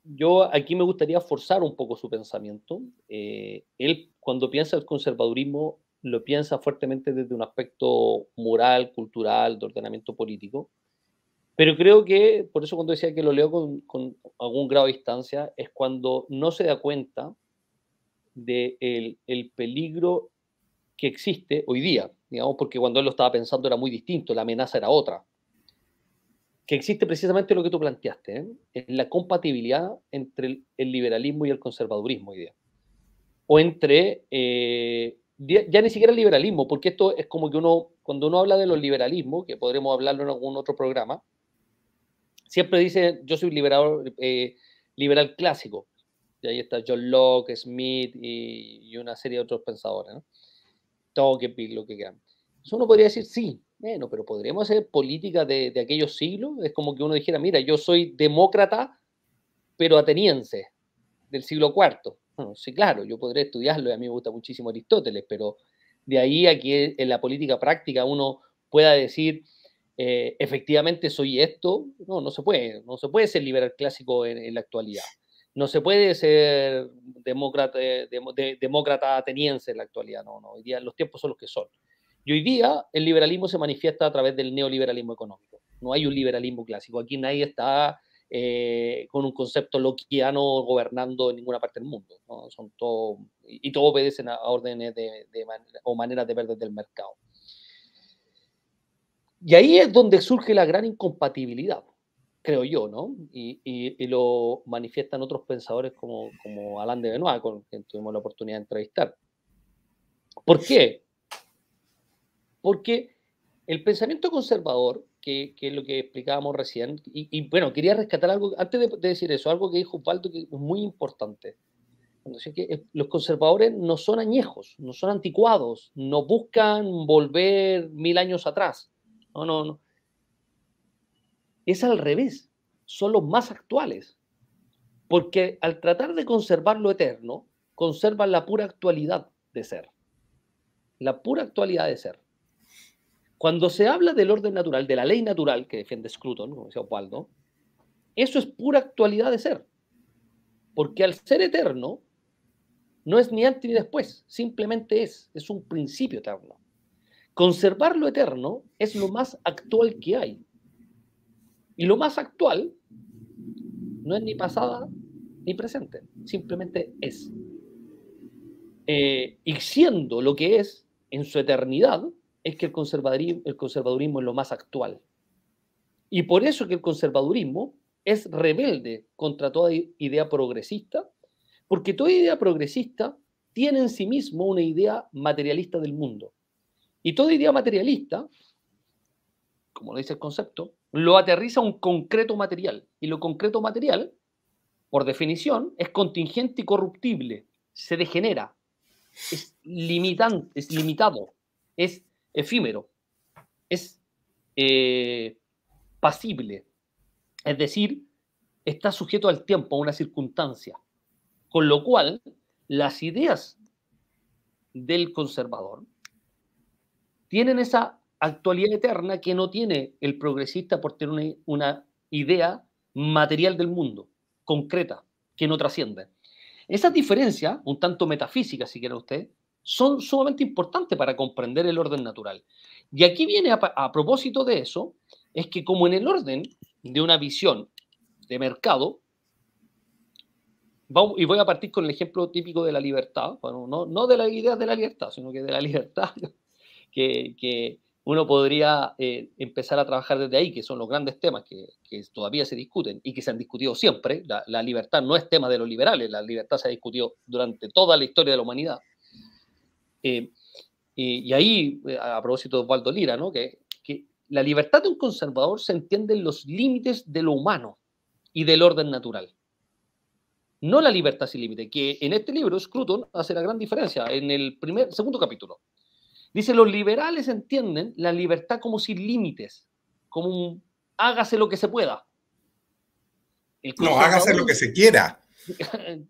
yo aquí me gustaría forzar un poco su pensamiento. Eh, él, cuando piensa el conservadurismo, lo piensa fuertemente desde un aspecto moral, cultural, de ordenamiento político. Pero creo que, por eso cuando decía que lo leo con, algún grado de distancia, es cuando no se da cuenta del de el peligro que existe hoy día, digamos, porque cuando él lo estaba pensando era muy distinto, la amenaza era otra. Que existe precisamente lo que tú planteaste, ¿eh? es la compatibilidad entre el, liberalismo y el conservadurismo hoy día. O entre, eh, ya ni siquiera el liberalismo, porque esto es como que uno, cuando uno habla de los liberalismos, que podremos hablarlo en algún otro programa, siempre dice, yo soy liberador, eh, liberal clásico. Y ahí está John Locke, Smith y, una serie de otros pensadores, ¿no? Tocqueville, lo que quieran. uno podría decir, sí, bueno, pero podríamos hacer política de, de aquellos siglos. Es como que uno dijera, mira, yo soy demócrata, pero ateniense, del siglo IV. sí, claro, yo podría estudiarlo y a mí me gusta muchísimo Aristóteles, pero de ahí a que en la política práctica uno pueda decir, eh, efectivamente soy esto, no, no se puede, no se puede ser liberal clásico en, la actualidad, no se puede ser eh, demócrata, ateniense en la actualidad, no, no, hoy día los tiempos son los que son. Y hoy día el liberalismo se manifiesta a través del neoliberalismo económico, no hay un liberalismo clásico, aquí nadie está eh, con un concepto loquiano gobernando en ninguna parte del mundo, son todo, y todo obedecen a órdenes de, o maneras de ver del mercado. Y ahí es donde surge la gran incompatibilidad, creo yo, ¿no? Y, lo manifiestan otros pensadores como, como Alain de Benoit, con quien tuvimos la oportunidad de entrevistar. ¿Por qué? Porque el pensamiento conservador, que, es lo que explicábamos recién, y, bueno, quería rescatar algo, antes de, decir eso, algo que dijo Palto que es muy importante. Entonces, que eh, los conservadores no son añejos, no son anticuados, no buscan volver mil años atrás. No, no, no. Es al revés. Son los más actuales. Porque al tratar de conservar lo eterno, conservan la pura actualidad de ser. La pura actualidad de ser. Cuando se habla del orden natural, de la ley natural que defiende Scruton, como decía Opaldo, eso es pura actualidad de ser. Porque al ser eterno, no es ni antes ni después, simplemente es, es un principio eterno. Conservar lo eterno es lo más actual que hay. Y lo más actual no es ni pasada ni presente, simplemente es. Eh, y siendo lo que es en su eternidad, es que el conservadurismo es lo más actual. Y por eso que el conservadurismo es rebelde contra toda idea progresista, porque toda idea progresista tiene en sí mismo una idea materialista del mundo. Y toda idea materialista, como lo dice el concepto, lo aterriza un concreto material. Y lo concreto material, por definición, es contingente y corruptible, se degenera, es, es limitado, es efímero, es eh, pasible. Es decir, está sujeto al tiempo, a una circunstancia. Con lo cual, las ideas del conservador tienen esa actualidad eterna que no tiene el progresista por tener una, idea material del mundo, concreta, que no trasciende. Esas diferencias, un tanto metafísicas si quiere usted, son sumamente importantes para comprender el orden natural. Y aquí viene a, propósito de eso, es que como en el orden de una visión de mercado, y voy a partir con el ejemplo típico de la libertad, no, no de la idea de la libertad, sino que de la (laughs) libertad que, uno podría eh, empezar a trabajar desde ahí, que son los grandes temas que, todavía se discuten y que se han discutido siempre. La, libertad no es tema de los liberales, la libertad se ha discutido durante toda la historia de la humanidad. Eh, y, ahí, eh, a propósito de Osvaldo Lira, ¿no? que, que la libertad de un conservador se entiende en los límites de lo humano y del orden natural. No la libertad sin límite, que en este libro Scruton hace la gran diferencia en el primer, segundo capítulo. Dice, los liberales entienden la libertad como sin límites, como hágase lo que se pueda. no, hágase lo que se quiera.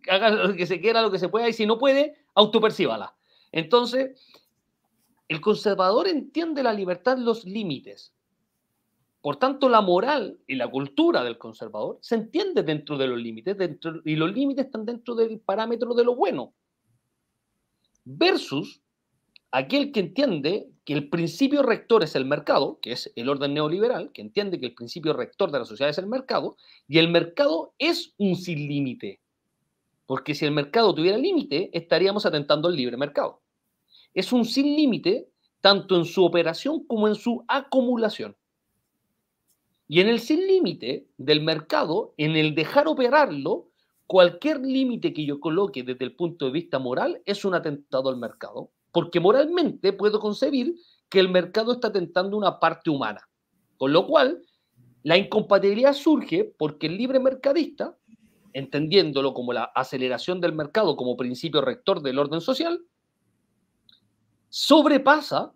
hágase (laughs) lo que se quiera, lo que se pueda, y si no puede, autopercíbala. Entonces, el conservador entiende la libertad los límites. Por tanto, la moral y la cultura del conservador se entiende dentro de los límites, dentro, y los límites están dentro del parámetro de lo bueno. Versus aquel que entiende que el principio rector es el mercado, que es el orden neoliberal, que entiende que el principio rector de la sociedad es el mercado, y el mercado es un sin límite. Porque si el mercado tuviera límite, estaríamos atentando al libre mercado. Es un sin límite tanto en su operación como en su acumulación. Y en el sin límite del mercado, en el dejar operarlo, cualquier límite que yo coloque desde el punto de vista moral es un atentado al mercado porque moralmente puedo concebir que el mercado está tentando una parte humana. Con lo cual, la incompatibilidad surge porque el libre mercadista, entendiéndolo como la aceleración del mercado como principio rector del orden social, sobrepasa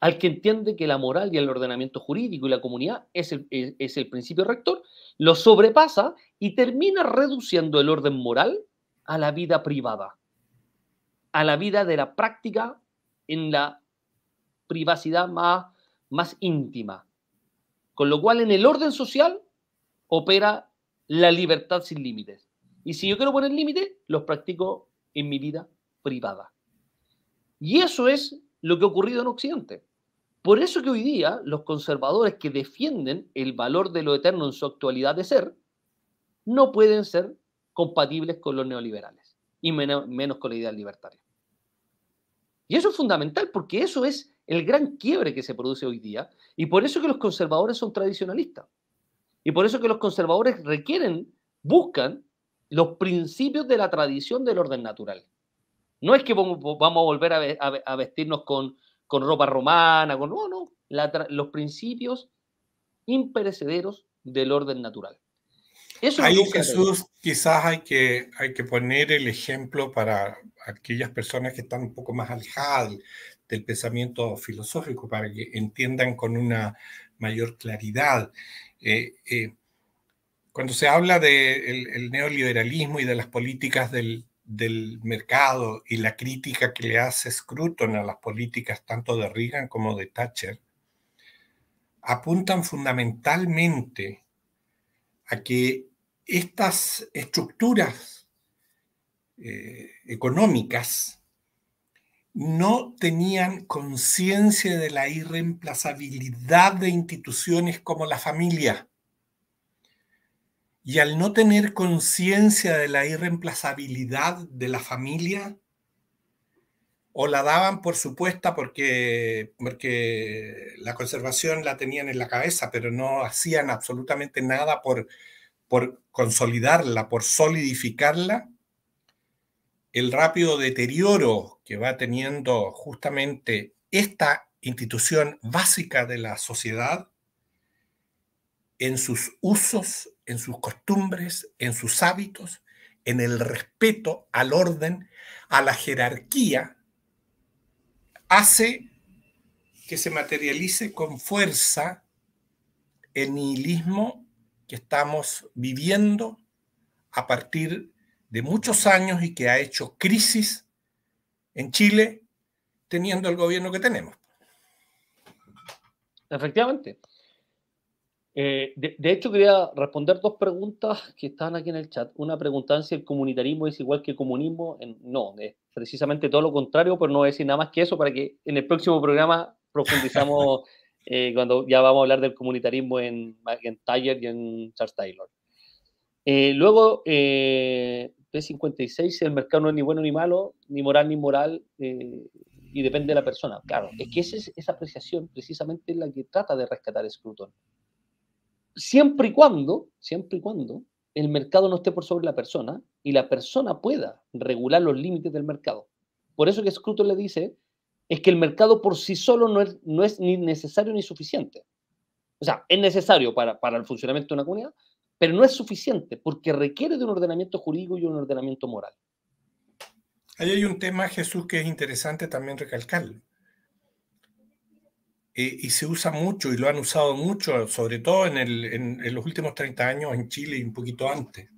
al que entiende que la moral y el ordenamiento jurídico y la comunidad es el, el principio rector, lo sobrepasa y termina reduciendo el orden moral a la vida privada a la vida de la práctica en la privacidad más, más íntima. Con lo cual en el orden social opera la libertad sin límites. Y si yo quiero poner límites, los practico en mi vida privada. Y eso es lo que ha ocurrido en Occidente. Por eso que hoy día los conservadores que defienden el valor de lo eterno en su actualidad de ser, no pueden ser compatibles con los neoliberales y menos, con la idea libertaria. Y eso es fundamental porque eso es el gran quiebre que se produce hoy día y por eso que los conservadores son tradicionalistas. Y por eso que los conservadores requieren, buscan los principios de la tradición del orden natural. No es que vamos a volver a vestirnos con, ropa romana, con, no, no, los principios imperecederos del orden natural. Hay un Jesús, quizás hay que, hay que poner el ejemplo para aquellas personas que están un poco más alejadas del pensamiento filosófico, para que entiendan con una mayor claridad. Eh, eh, cuando se habla del neoliberalismo y de las políticas del, del mercado y la crítica que le hace Scruton a las políticas tanto de Reagan como de Thatcher, apuntan fundamentalmente a que estas estructuras eh, económicas no tenían conciencia de la irreemplazabilidad de instituciones como la familia. Y al no tener conciencia de la irreemplazabilidad de la familia, o la daban por supuesta porque, porque la conservación la tenían en la cabeza, pero no hacían absolutamente nada por por consolidarla, por solidificarla, el rápido deterioro que va teniendo justamente esta institución básica de la sociedad en sus usos, en sus costumbres, en sus hábitos, en el respeto al orden, a la jerarquía, hace que se materialice con fuerza el nihilismo que estamos viviendo a partir de muchos años y que ha hecho crisis en Chile teniendo el gobierno que tenemos. Efectivamente. Eh, de, hecho, quería responder dos preguntas que están aquí en el chat. Una pregunta si el comunitarismo es igual que el comunismo. no, es precisamente todo lo contrario, pero no decir nada más que eso para que en el próximo programa profundizamos (laughs) Eh, cuando ya vamos a hablar del comunitarismo en McIntyre y en Charles Taylor. Eh, luego, eh, P56, el mercado no es ni bueno ni malo, ni moral ni moral, y depende de la persona. Claro, es que esa, esa apreciación precisamente es la que trata de rescatar Scruton. Siempre y cuando, siempre y cuando el mercado no esté por sobre la persona y la persona pueda regular los límites del mercado. Por eso que Scruton le dice es que el mercado por sí solo no es, no es ni necesario ni suficiente. O sea, es necesario para, el funcionamiento de una comunidad, pero no es suficiente porque requiere de un ordenamiento jurídico y un ordenamiento moral. Ahí hay un tema, Jesús, que es interesante también recalcar. Eh, y se usa mucho y lo han usado mucho, sobre todo en, en los últimos 30 años en Chile y un poquito antes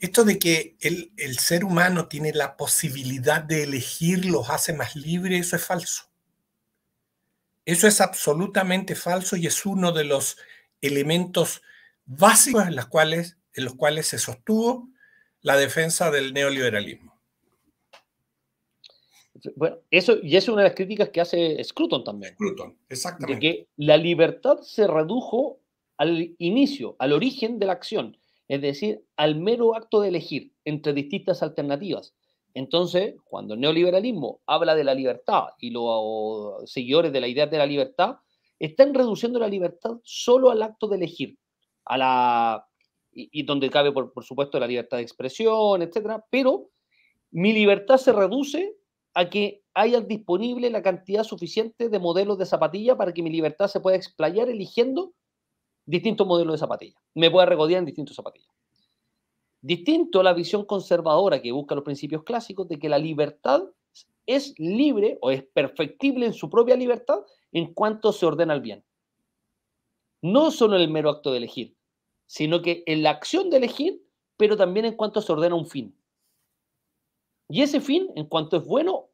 esto de que el, ser humano tiene la posibilidad de elegir los hace más libre, eso es falso. Eso es absolutamente falso y es uno de los elementos básicos en, los cuales se sostuvo la defensa del neoliberalismo. Bueno, eso, y es una de las críticas que hace Scruton también. Scruton, exactamente. De que la libertad se redujo al inicio, al origen de la acción es decir, al mero acto de elegir entre distintas alternativas. Entonces, cuando el neoliberalismo habla de la libertad y los seguidores de la idea de la libertad, están reduciendo la libertad solo al acto de elegir, a la, y, donde cabe, por, supuesto, la libertad de expresión, etcétera, pero mi libertad se reduce a que haya disponible la cantidad suficiente de modelos de zapatilla para que mi libertad se pueda explayar eligiendo Distinto modelo de zapatillas. Me voy a regodear en distintos zapatillas. Distinto a la visión conservadora que busca los principios clásicos de que la libertad es libre o es perfectible en su propia libertad en cuanto se ordena el bien. No solo en el mero acto de elegir, sino que en la acción de elegir, pero también en cuanto se ordena un fin. Y ese fin, en cuanto es bueno,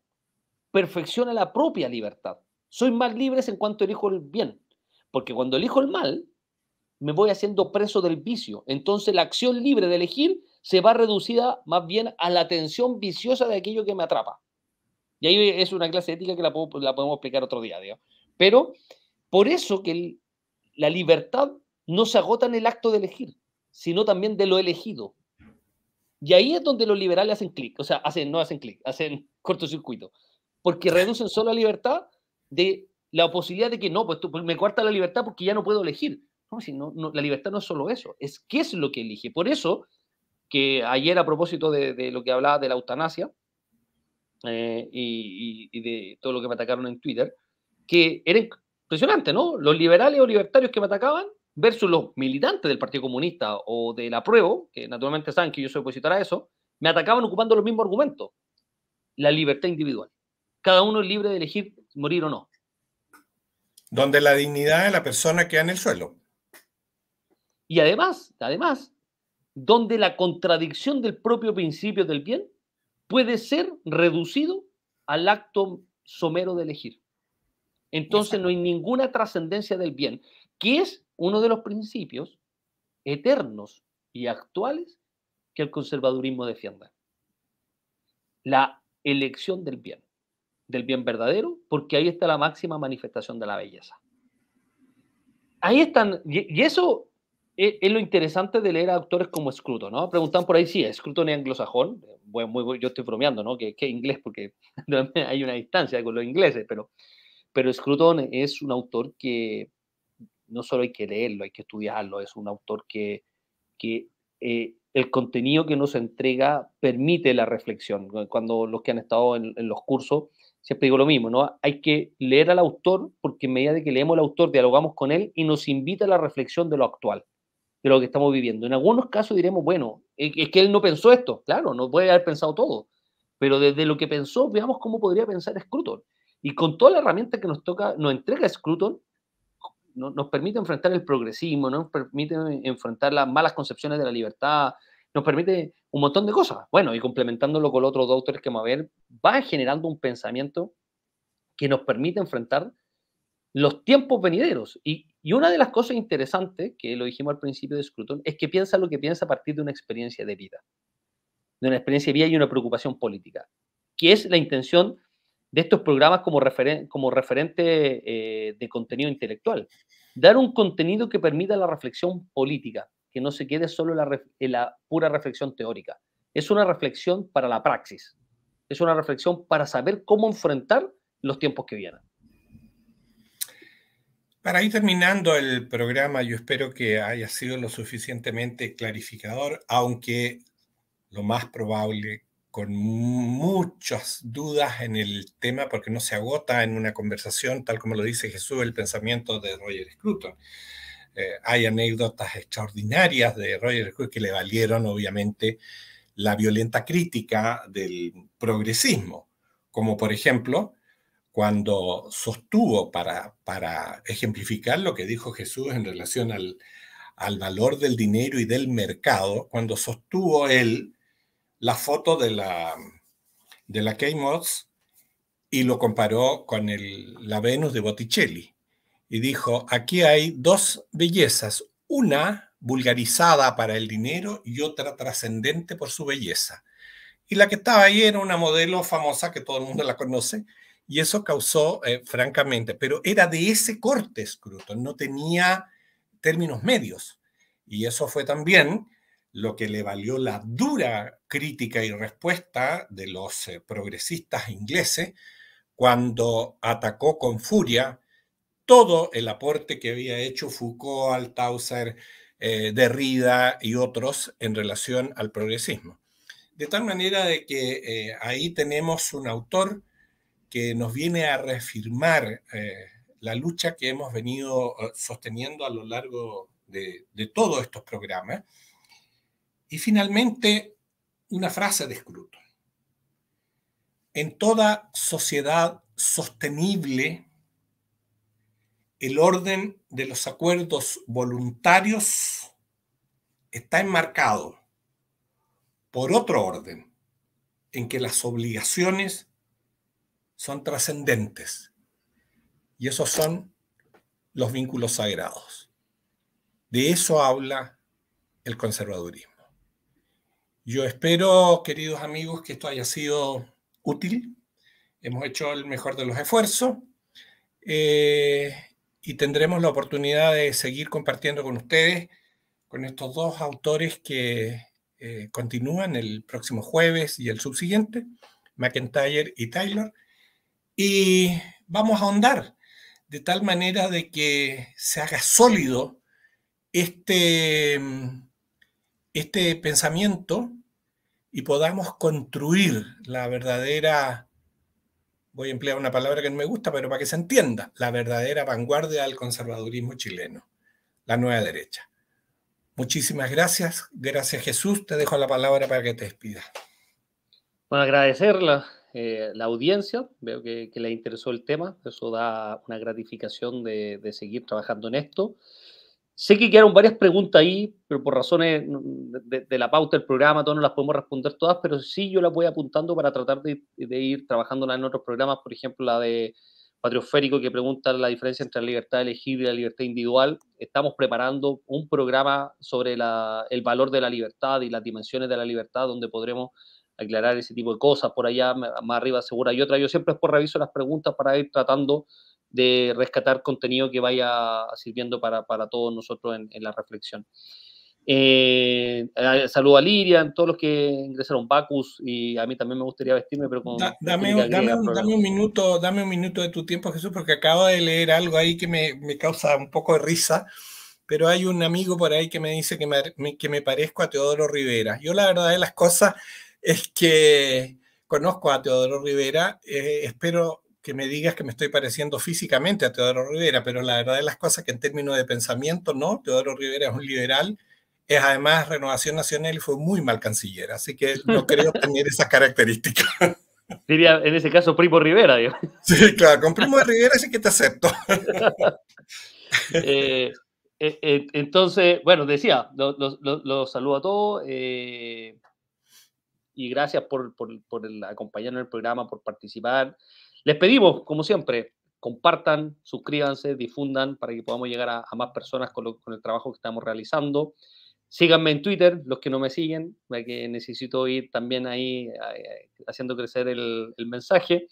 perfecciona la propia libertad. Soy más libre en cuanto elijo el bien, porque cuando elijo el mal, me voy haciendo preso del vicio. Entonces la acción libre de elegir se va reducida más bien a la tensión viciosa de aquello que me atrapa. Y ahí es una clase ética que la, podemos explicar otro día, Pero por eso que la libertad no se agota en el acto de elegir, sino también de lo elegido. Y ahí es donde los liberales hacen clic, o sea, hacen, no hacen clic, hacen (laughs) cortocircuito, porque reducen solo la libertad de la posibilidad de que no, pues, pues me corta la libertad porque ya no puedo elegir. No, no, la libertad no es solo eso, es qué es lo que elige. Por eso, que ayer a propósito de, lo que hablaba de la eutanasia eh, y, de todo lo que me atacaron en Twitter, que era impresionante, ¿no? Los liberales o libertarios que me atacaban versus los militantes del Partido Comunista o la apruebo, que naturalmente saben que yo soy opositor a eso, me atacaban ocupando los mismos argumentos. La libertad individual. Cada uno es libre de elegir morir o no. Donde la dignidad de la persona queda en el suelo. Y además, además, donde la contradicción del propio principio del bien puede ser reducido al acto somero de elegir. Entonces no hay ninguna trascendencia del bien, que es uno de los principios eternos y actuales que el conservadurismo defienda La elección del bien, del bien verdadero, porque ahí está la máxima manifestación de la belleza. Ahí están, y eso e, es, lo interesante de leer a autores como Scruton, ¿no? Preguntan por ahí si sí, Scruton es anglosajón. Bueno, muy, yo estoy bromeando, ¿no? Que, inglés, porque (laughs) hay una distancia con los ingleses, pero, pero Scruton es un autor que no solo hay que leerlo, hay que estudiarlo, es un autor que, que eh, el contenido que nos entrega permite la reflexión. Cuando los que han estado en, los cursos, siempre digo lo mismo, ¿no? Hay que leer al autor porque en medida de que leemos al autor, dialogamos con él y nos invita a la reflexión de lo actual de lo que estamos viviendo. En algunos casos diremos, bueno, es que él no pensó esto, claro, no puede haber pensado todo, pero desde lo que pensó, veamos cómo podría pensar Scruton. Y con toda la herramienta que nos toca, nos entrega Scruton, nos permite enfrentar el progresismo, nos permite enfrentar las malas concepciones de la libertad, nos permite un montón de cosas. Bueno, y complementándolo con otros dos autores que vamos a ver, va generando un pensamiento que nos permite enfrentar los tiempos venideros. Y, una de las cosas interesantes, que lo dijimos al principio de Scruton, es que piensa lo que piensa a partir de una experiencia de vida, de una experiencia de vida y una preocupación política, que es la intención de estos programas como, como referente eh, de contenido intelectual. Dar un contenido que permita la reflexión política, que no se quede solo en la pura reflexión teórica. Es una reflexión para la praxis, es una reflexión para saber cómo enfrentar los tiempos que vienen. Para ir terminando el programa, yo espero que haya sido lo suficientemente clarificador, aunque lo más probable con muchas dudas en el tema porque no se agota en una conversación, tal como lo dice Jesús, el pensamiento de Roger Scruton. Eh, hay anécdotas extraordinarias de Roger Scruton que le valieron, obviamente, la violenta crítica del progresismo, como por ejemplo cuando sostuvo, para, para ejemplificar lo que dijo Jesús en relación al, valor del dinero y del mercado, cuando sostuvo él la foto de la, de la K-Mods y lo comparó con la Venus de Botticelli. Y dijo, aquí hay dos bellezas, una vulgarizada para el dinero y otra trascendente por su belleza. Y la que estaba ahí era una modelo famosa que todo el mundo la conoce, y eso causó, eh, francamente, pero era de ese corte Scruton, no tenía términos medios. Y eso fue también lo que le valió la dura crítica y respuesta de los eh, progresistas ingleses cuando atacó con furia todo el aporte que había hecho Foucault, Althusser, eh, Derrida y otros en relación al progresismo. De tal manera de que ahí tenemos un autor que nos viene a reafirmar eh, la lucha que hemos venido eh, sosteniendo a lo largo de, de todos estos programas. Y finalmente, una frase de Scruton. En toda sociedad sostenible, el orden de los acuerdos voluntarios está enmarcado por otro orden, en que las obligaciones son trascendentes. Y esos son los vínculos sagrados. De eso habla el conservadurismo. Yo espero, queridos amigos, que esto haya sido útil. Hemos hecho el mejor de los esfuerzos eh, y tendremos la oportunidad de seguir compartiendo con ustedes, con estos dos autores que eh, continúan el próximo jueves y el subsiguiente, McIntyre y Taylor y vamos a ahondar de tal manera de que se haga sólido este, este pensamiento y podamos construir la verdadera, voy a emplear una palabra que no me gusta, pero para que se entienda, la verdadera vanguardia del conservadurismo chileno, la nueva derecha. Muchísimas gracias, gracias Jesús, te dejo la palabra para que te despidas. Bueno, agradecerla eh, la audiencia, veo que, le interesó el tema, eso da una gratificación de, seguir trabajando en esto. Sé que quedaron varias preguntas ahí, pero por razones de, la pauta del programa, todos no las podemos responder todas, pero sí yo las voy apuntando para tratar de, ir trabajándolas en otros programas, por ejemplo, la de Patriosférico que pregunta la diferencia entre la libertad elegible y la libertad individual. Estamos preparando un programa sobre el valor de la libertad y las dimensiones de la libertad, donde podremos aclarar ese tipo de cosas. Por allá, más arriba, segura y otra. Yo siempre después reviso las preguntas para ir tratando de rescatar contenido que vaya sirviendo para, todos nosotros en, la reflexión. Eh, saludo a Lirian, todos los que ingresaron Bacus y a mí también me gustaría vestirme, pero dame, un, minuto, dame un minuto de tu tiempo, Jesús, porque acabo de leer algo ahí que me, causa un poco de risa. Pero hay un amigo por ahí que me dice que me, que me parezco a Teodoro Rivera. Yo la verdad de las cosas es que conozco a Teodoro Rivera, eh, espero que me digas que me estoy pareciendo físicamente a Teodoro Rivera, pero la verdad de las cosas que en términos de pensamiento, no, Teodoro Rivera es un liberal, es además Renovación Nacional y fue muy mal canciller, así que no creo (laughs) tener esas características. Diría, en ese caso, Primo Rivera. (laughs) Sí, claro, con Primo Rivera sí que te acepto. (laughs) Eh, eh, entonces, bueno, decía, los, saludo a todos y gracias por, por, el, acompañarnos en el programa, por participar. Les pedimos, como siempre, compartan, suscríbanse, difundan para que podamos llegar a, más personas con, el trabajo que estamos realizando. Síganme en Twitter, los que no me siguen, que necesito ir también ahí eh, haciendo crecer el, mensaje.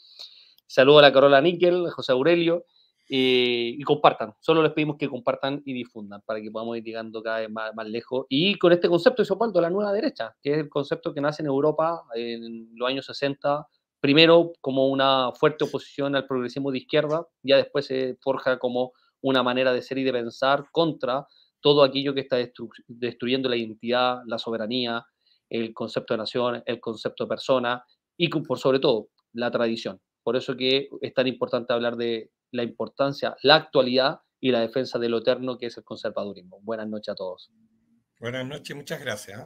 Saludo a la Carola Níquel, José Aurelio. Eh, y compartan. Solo les pedimos que compartan y difundan para que podamos ir llegando cada vez más, más lejos. Y con este concepto, cuando la nueva derecha, que es el concepto que nace en Europa en los años 60, primero como una fuerte oposición al progresismo de izquierda, ya después se forja como una manera de ser y de pensar contra todo aquello que está destruyendo la identidad, la soberanía, el concepto de nación, el concepto de persona y por sobre todo la tradición. Por eso que es tan importante hablar de, la importancia, la actualidad y la defensa de lo eterno que es el conservadurismo. Buenas noches a todos. Buenas noches, muchas gracias.